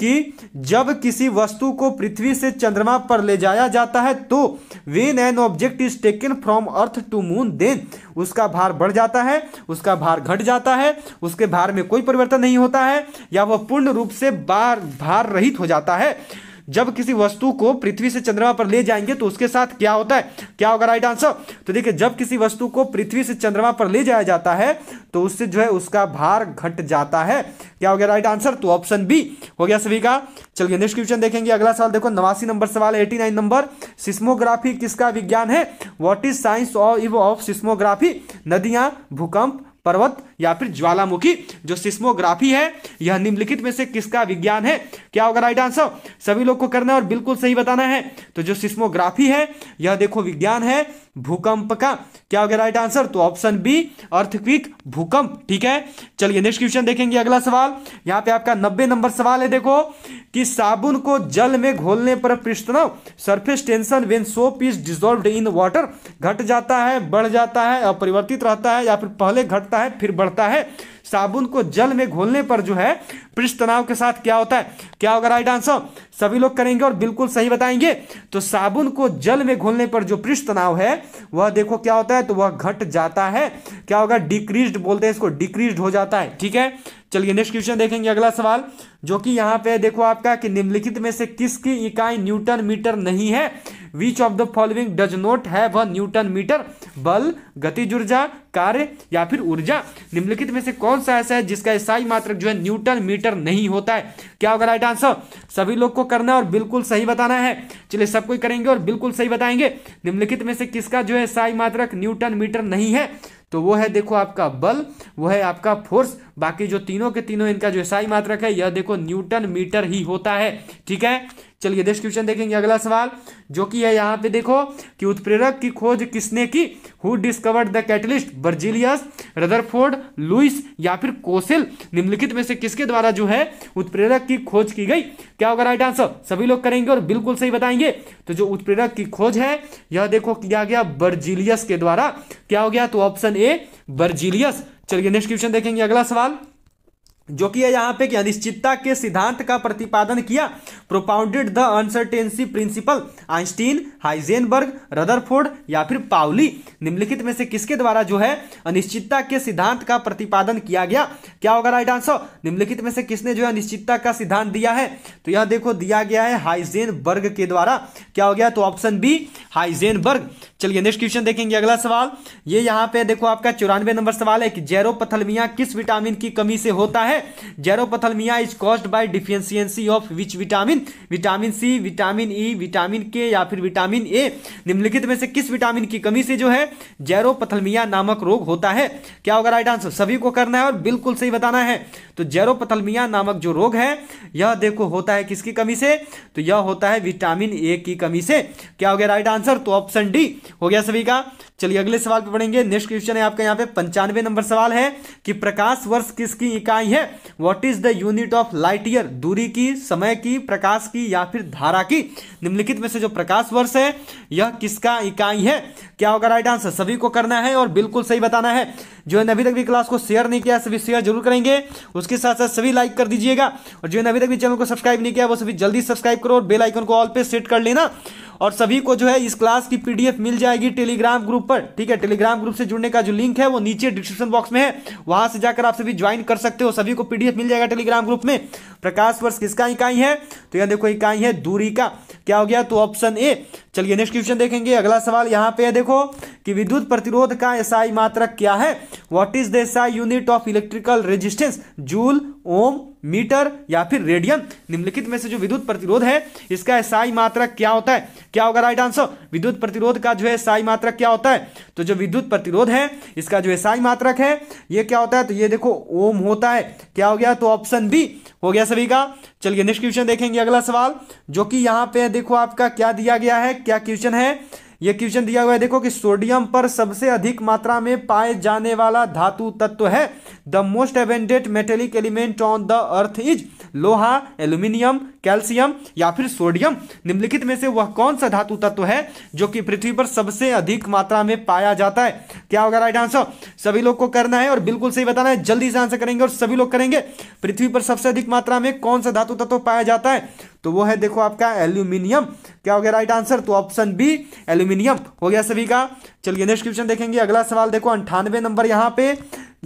कि जब किसी वस्तु को पृथ्वी से चंद्रमा पर ले जाया जाता है तो when an object is taken from earth to moon then उसका भार बढ़ जाता है उसका भार घट जाता है उसके भार में कोई परिवर्तन नहीं होता है या वह पूर्ण रूप से बार भार रहित हो जाता है जब किसी वस्तु को पृथ्वी से चंद्रमा पर ले जाएंगे तो उसके साथ क्या होता है क्या होगा राइट आंसर तो देखिए जब किसी वस्तु को पृथ्वी से चंद्रमा पर ले जाया जाता है तो उससे जो है उसका भार घट जाता है क्या हो गया राइट आंसर तो ऑप्शन बी हो गया सभी का चलिए नेक्स्ट क्वेश्चन देखेंगे अगला सवाल देखो नवासी नंबर सवाल एटी नंबर सिस्मोग्राफी किसका विज्ञान है what is science of seismography नदियां भूकंप पर्वत या फिर ज्वालामुखी जो सिस्मोग्राफी है यह निम्नलिखित में से किसका विज्ञान है क्या होगा राइट आंसर सभी लोग को करना है और बिल्कुल सही बताना है तो जो सिस्मोग्राफी है यह देखो विज्ञान है भूकंप का क्या हो गया राइट आंसर तो ऑप्शन बी अर्थक्विक भूकंप ठीक है चलिए नेक्स्ट क्वेश्चन देखेंगे अगला सवाल यहां पे आपका नब्बे नंबर सवाल है देखो कि साबुन को जल में घोलने पर पृष्ठ surface tension when soap is dissolve in water घट जाता है बढ़ जाता है अपरिवर्तित रहता है या फिर पहले घटता है फिर बढ़ता होता है साबुन को जल में घोलने पर जो है पृष्ठ तनाव के साथ क्या होता है क्या होगा राइट आंसर सभी लोग करेंगे और बिल्कुल सही बताएंगे तो साबुन को जल में घोलने पर जो पृष्ठ तनाव है वह देखो क्या होता है तो वह घट जाता है क्या होगा डिक्रीज बोलते हैं इसको डिक्रीज हो जाता है ठीक है चलिए नेक्स्ट क्वेश्चन देखेंगे अगला सवाल जो कि यहाँ पे देखो आपका कि निम्नलिखित में से किसकी इकाई न्यूटन मीटर नहीं है which of the following does not है न्यूटन मीटर बल गतिज ऊर्जा कार्य या फिर ऊर्जा निम्नलिखित में से कौन कौन सा ऐसा है जिसका ईसाई मात्रक जो है न्यूटन मीटर नहीं होता है क्या होगा राइट आंसर सभी लोग को करना है और बिल्कुल सही बताना है चलिए सब कोई करेंगे और बिल्कुल सही बताएंगे निम्नलिखित में से किसका जो है ईसाई मात्रक न्यूटन मीटर नहीं है तो वो है देखो आपका बल वो है आपका फोर्स बाकी जो तीनों के तीनों इनका जो ईसाई मात्रक है यह देखो न्यूटन मीटर ही होता है ठीक है चलिए नेक्स्ट क्वेश्चन देखेंगे अगला सवाल जो कि है यहाँ पे देखो कि उत्प्रेरक की खोज किसने की who discovered the catalyst Berzelius Rutherford Lewis या फिर कोसिल निम्नलिखित में से किसके द्वारा जो है उत्प्रेरक की खोज की गई क्या होगा राइट आंसर सभी लोग करेंगे और बिल्कुल सही बताएंगे तो जो उत्प्रेरक की खोज है यह देखो किया गया बर्जिलियस के द्वारा क्या हो गया तो ऑप्शन ए बर्जिलियस चलिए नेक्स्ट क्वेश्चन देखेंगे अगला सवाल जो कि है यहाँ पे कि अनिश्चितता के सिद्धांत का प्रतिपादन किया propounded the uncertainty principle Einstein Heisenberg Rutherford या फिर पाउली निम्नलिखित में से किसके द्वारा जो है अनिश्चितता के सिद्धांत का प्रतिपादन किया गया क्या होगा राइट आंसर निम्नलिखित में से किसने जो है अनिश्चितता का सिद्धांत दिया है तो यह देखो दिया गया है हाइजेन के द्वारा क्या हो गया तो ऑप्शन बी हाइजेन चलिए नेक्स्ट क्वेश्चन देखेंगे अगला सवाल ये यहाँ पे देखो आपका चौरानवे नंबर सवाल है कि जेरोपथलमिया किस विटामिन की कमी से होता है xerophthalmia is caused by deficiency of which vitamin vitamin vitamin C vitamin E vitamin K या फिर विटामिन ए निम्नलिखित में से किस विटामिन की कमी से जो है जैरोपथलमिया नामक रोग होता है क्या होगा राइट आंसर सभी को करना है और बिल्कुल सही बताना है तो जेरोपथलमिया नामक जो रोग है यह देखो होता है किसकी कमी से तो यह होता है विटामिन ए की कमी से क्या हो गया राइट आंसर तो ऑप्शन डी हो गया सभी का चलिए अगले सवाल पे पढ़ेंगे नेक्स्ट क्वेश्चन है आपका यहाँ पे पंचानवे नंबर सवाल है कि प्रकाश वर्ष किसकी इकाई है what is the unit of light year दूरी की समय की प्रकाश की या फिर धारा की निम्नलिखित में से जो प्रकाश वर्ष है यह किसका इकाई है क्या होगा राइट आंसर सभी को करना है और बिल्कुल सही बताना है जो है अभी तक भी क्लास को शेयर नहीं किया सभी शेयर जरूर करेंगे उसके साथ साथ सभी लाइक कर दीजिएगा और जो है अभी तक भी चैनल को सब्सक्राइब नहीं किया वो सभी जल्दी सब्सक्राइब करो और बेलाइकन को ऑल पे सेट कर लेना और सभी को जो है इस क्लास की पीडीएफ मिल जाएगी टेलीग्राम ग्रुप पर ठीक है टेलीग्राम ग्रुप से जुड़ने का जो लिंक है वो नीचे डिस्क्रिप्शन बॉक्स में है वहां से जाकर आप सभी ज्वाइन कर सकते हो सभी को पीडीएफ मिल जाएगा टेलीग्राम ग्रुप में प्रकाश वर्ष किसका इकाई है तो यह देखो इकाई है दूरी का क्या हो गया तो ऑप्शन ए चलिए नेक्स्ट क्वेश्चन देखेंगे अगला सवाल यहाँ पे है देखो कि विद्युत प्रतिरोध का एसआई मात्रक क्या है what is the SI unit of electrical resistance joule ohm metre या फिर रेडियन निम्नलिखित में से जो विद्युत प्रतिरोध है इसका एसआई मात्रक क्या होता है क्या होगा राइट आंसर विद्युत प्रतिरोध का जो है एसआई मात्रक क्या होता है तो जो विद्युत प्रतिरोध है इसका जो एसआई मात्रक है ये क्या होता है तो ये देखो ओम होता है क्या हो गया तो ऑप्शन बी हो गया सभी का चलिए नेक्स्ट क्वेश्चन देखेंगे अगला सवाल जो कि यहाँ पे देखो आपका क्या दिया गया है क्या क्वेश्चन है ये क्वेश्चन दिया हुआ है देखो कि सोडियम पर सबसे अधिक मात्रा में पाए जाने वाला धातु तत्व है द मोस्ट एवेंडेड metallic element on the earth is लोहा एल्यूमिनियम कैल्शियम या फिर सोडियम निम्नलिखित में से वह कौन सा धातु तत्व है जो कि पृथ्वी पर सबसे अधिक मात्रा में पाया जाता है क्या होगा राइट आंसर सभी लोग को करना है और बिल्कुल सही बताना है जल्दी से आंसर करेंगे और सभी लोग करेंगे पृथ्वी पर सबसे अधिक मात्रा में कौन सा धातु तत्व पाया जाता है तो वो है देखो आपका एल्यूमिनियम क्या हो गया राइट आंसर तो ऑप्शन बी एल्यूमिनियम हो गया सभी का चलिए नेक्स्ट क्वेश्चन देखेंगे अगला सवाल देखो अंठानवे नंबर यहाँ पे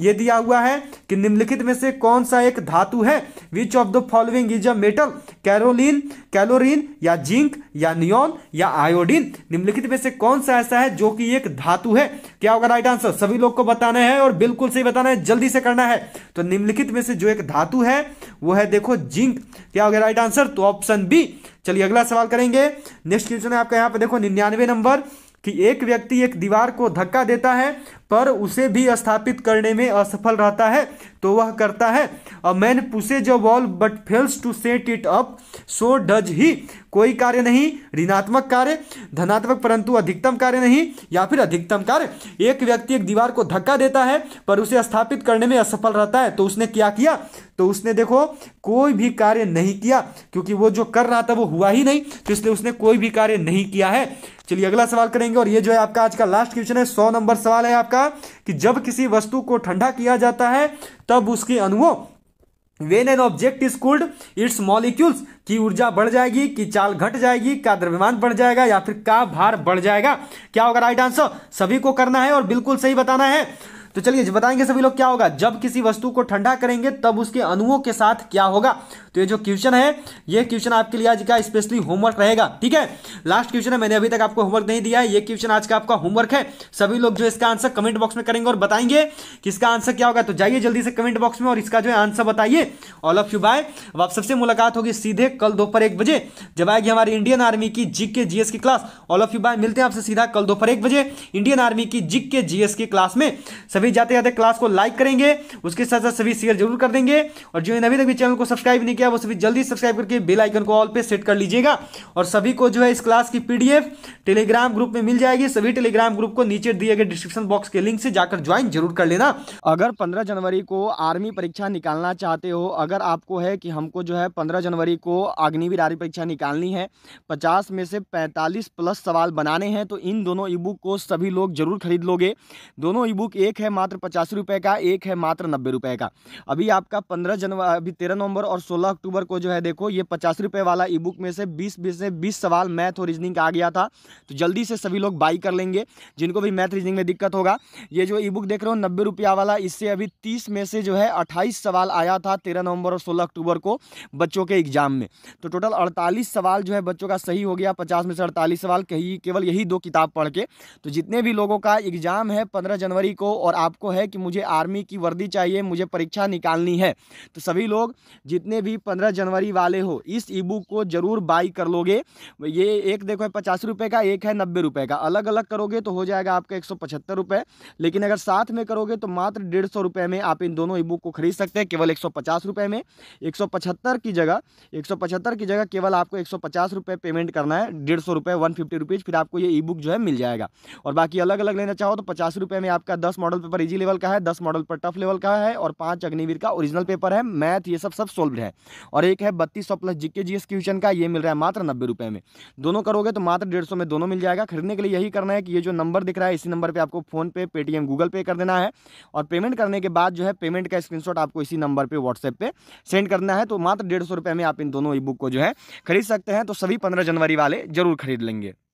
यह दिया हुआ है कि निम्नलिखित में से कौन सा एक धातु है which of the following is a metal chlorine chlorine या जिंक या नियोन या आयोडीन निम्नलिखित में से कौन सा ऐसा है जो कि एक धातु है क्या होगा राइट आंसर सभी लोग को बताना है और बिल्कुल सही बताना है जल्दी से करना है तो निम्नलिखित में से जो एक धातु है वो है देखो जिंक क्या हो गया राइट आंसर तो ऑप्शन बी चलिए अगला सवाल करेंगे नेक्स्ट क्वेश्चन है आपका यहाँ पे देखो निन्यानवे नंबर कि एक व्यक्ति एक दीवार को धक्का देता है पर उसे भी स्थापित करने में असफल रहता है तो वह करता है अ man pushes the wall but fails to set it up so does he कोई कार्य नहीं ऋणात्मक कार्य धनात्मक परंतु अधिकतम कार्य नहीं या फिर अधिकतम कार्य एक व्यक्ति एक दीवार को धक्का देता है पर उसे स्थापित करने में असफल रहता है तो उसने क्या किया तो उसने देखो कोई भी कार्य नहीं किया क्योंकि वो जो कर रहा था वो हुआ ही नहीं तो इसलिए उसने कोई भी कार्य नहीं किया है चलिए अगला सवाल करेंगे और ये जो है आपका आज का लास्ट क्वेश्चन है सौ नंबर सवाल है आपका कि जब किसी वस्तु को ठंडा किया जाता है तब उसके अनुभव when an object is cooled its molecules की ऊर्जा बढ़ जाएगी कि चाल घट जाएगी का द्रव्यमान बढ़ जाएगा या फिर का भार बढ़ जाएगा क्या होगा राइट आंसर सभी को करना है और बिल्कुल सही बताना है तो चलिए बताएंगे सभी लोग क्या होगा जब किसी वस्तु को ठंडा करेंगे तब उसके अणुओं के साथ क्या होगा तो ये जो क्वेश्चन है ये क्वेश्चन आपके लिए आज का स्पेशली होमवर्क रहेगा ठीक है लास्ट क्वेश्चन है मैंने अभी तक आपको होमवर्क नहीं दिया है ये क्वेश्चन आज का आपका होमवर्क है सभी लोग जो इसका आंसर कमेंट बॉक्स में करेंगे और बताएंगे कि इसका आंसर क्या होगा तो जाइए जल्दी से कमेंट बॉक्स में और इसका जो है आंसर बताइए ऑल ऑफ यू बाय अब आप सबसे मुलाकात होगी सीधे कल दोपहर एक बजे जब आएगी हमारी इंडियन आर्मी की जिक के जीएस की class all of you bye मिलते हैं आपसे सीधा कल दोपहर एक बजे इंडियन आर्मी की जिक के जीएस की क्लास में सभी अभी जाते जाते क्लास को लाइक करेंगे उसके साथ साथ सभी शेयर जरूर कर देंगे और जो अभी तक भी चैनल को सब्सक्राइब नहीं किया वो सभी जल्दी सब्सक्राइब करके बेल आइकन को ऑल पे सेट कर लीजिएगा और सभी को जो है इस क्लास की पीडीएफ टेलीग्राम ग्रुप में मिल जाएगी सभी टेलीग्राम ग्रुप को नीचे दिए गए डिस्क्रिप्शन बॉक्स के लिंक से जाकर ज्वाइन जरूर कर लेना अगर पंद्रह जनवरी को आर्मी परीक्षा निकालना चाहते हो अगर आपको है कि हमको जो है पंद्रह जनवरी को अग्निवीर आर्मी परीक्षा निकालनी है पचास में से पैंतालीस प्लस सवाल बनाने हैं तो इन दोनों ई को सभी लोग जरूर खरीद लोगे दोनों ई एक है है मात्र पचास रुपये का एक है मात्र नब्बे रुपये का अभी आपका पंद्रह जनवरी अभी तेरह नवंबर और सोलह अक्टूबर को जो है देखो ये पचास रुपये वाला ई बुक में से बीस बीस से बीस सवाल मैथ और रीजनिंग का आ गया था तो जल्दी से सभी लोग बाई कर लेंगे जिनको भी मैथ रीजनिंग में दिक्कत होगा ये जो ई बुक देख रहे हो नब्बे रुपया वाला इससे अभी तीस में से जो है अट्ठाईस सवाल आया था तेरह नवंबर और सोलह अक्टूबर को बच्चों के एग्जाम में तो टोटल अड़तालीस सवाल जो है बच्चों का सही हो गया पचास में से अड़तालीस सवाल कही केवल यही दो किताब पढ़ के तो जितने भी लोगों का एग्जाम है पंद्रह जनवरी को और आपको है कि मुझे आर्मी की वर्दी चाहिए मुझे परीक्षा निकालनी है तो सभी लोग जितने भी पंद्रह जनवरी वाले हो इस ई बुक को ज़रूर बाई कर लोगे ये एक देखो है पचास रुपये का एक है नब्बे रुपये का अलग अलग करोगे तो हो जाएगा आपका एक सौ पचहत्तर रुपये लेकिन अगर साथ में करोगे तो मात्र डेढ़ सौ रुपये में आप इन दोनों ई बुक को खरीद सकते हैं केवल एक सौ पचास रुपये में एक सौ पचहत्तर की जगह एक सौ पचहत्तर की जगह केवल आपको एक सौ पचास रुपये पेमेंट करना है डेढ़ सौ रुपये वन फिफ्टी रुपीज़ फिर आपको ये ई बुक जो है मिल जाएगा और बाकी अलग अलग लेना चाहो तो पचास रुपये में आपका दस मॉडल पेपर इजी लेवल का है दस मॉडल पर टफ लेवल का है और पांच अग्निवीर का ओरिजिनल पेपर है मैथ ये सब सब सोल्व है और एक है बत्तीस सौ प्लस जीके जीएस क्वेश्चन का ये मिल रहा है मात्र नब्बे रुपये में दोनों करोगे तो मात्र डेढ़ में दोनों मिल जाएगा खरीदने के लिए यही करना है कि ये जो नंबर दिख रहा है इसी नंबर पर आपको फोन पे पेटीएम गूगल पे कर देना है और पेमेंट करने के बाद जो है पेमेंट का स्क्रीन आपको इसी नंबर पर व्हाट्सएप पे सेंड करना है तो मात्र डेढ़ में आप इन दोनों ई बुक को जो है खरीद सकते हैं तो सभी पंद्रह जनवरी वाले जरूर खरीद लेंगे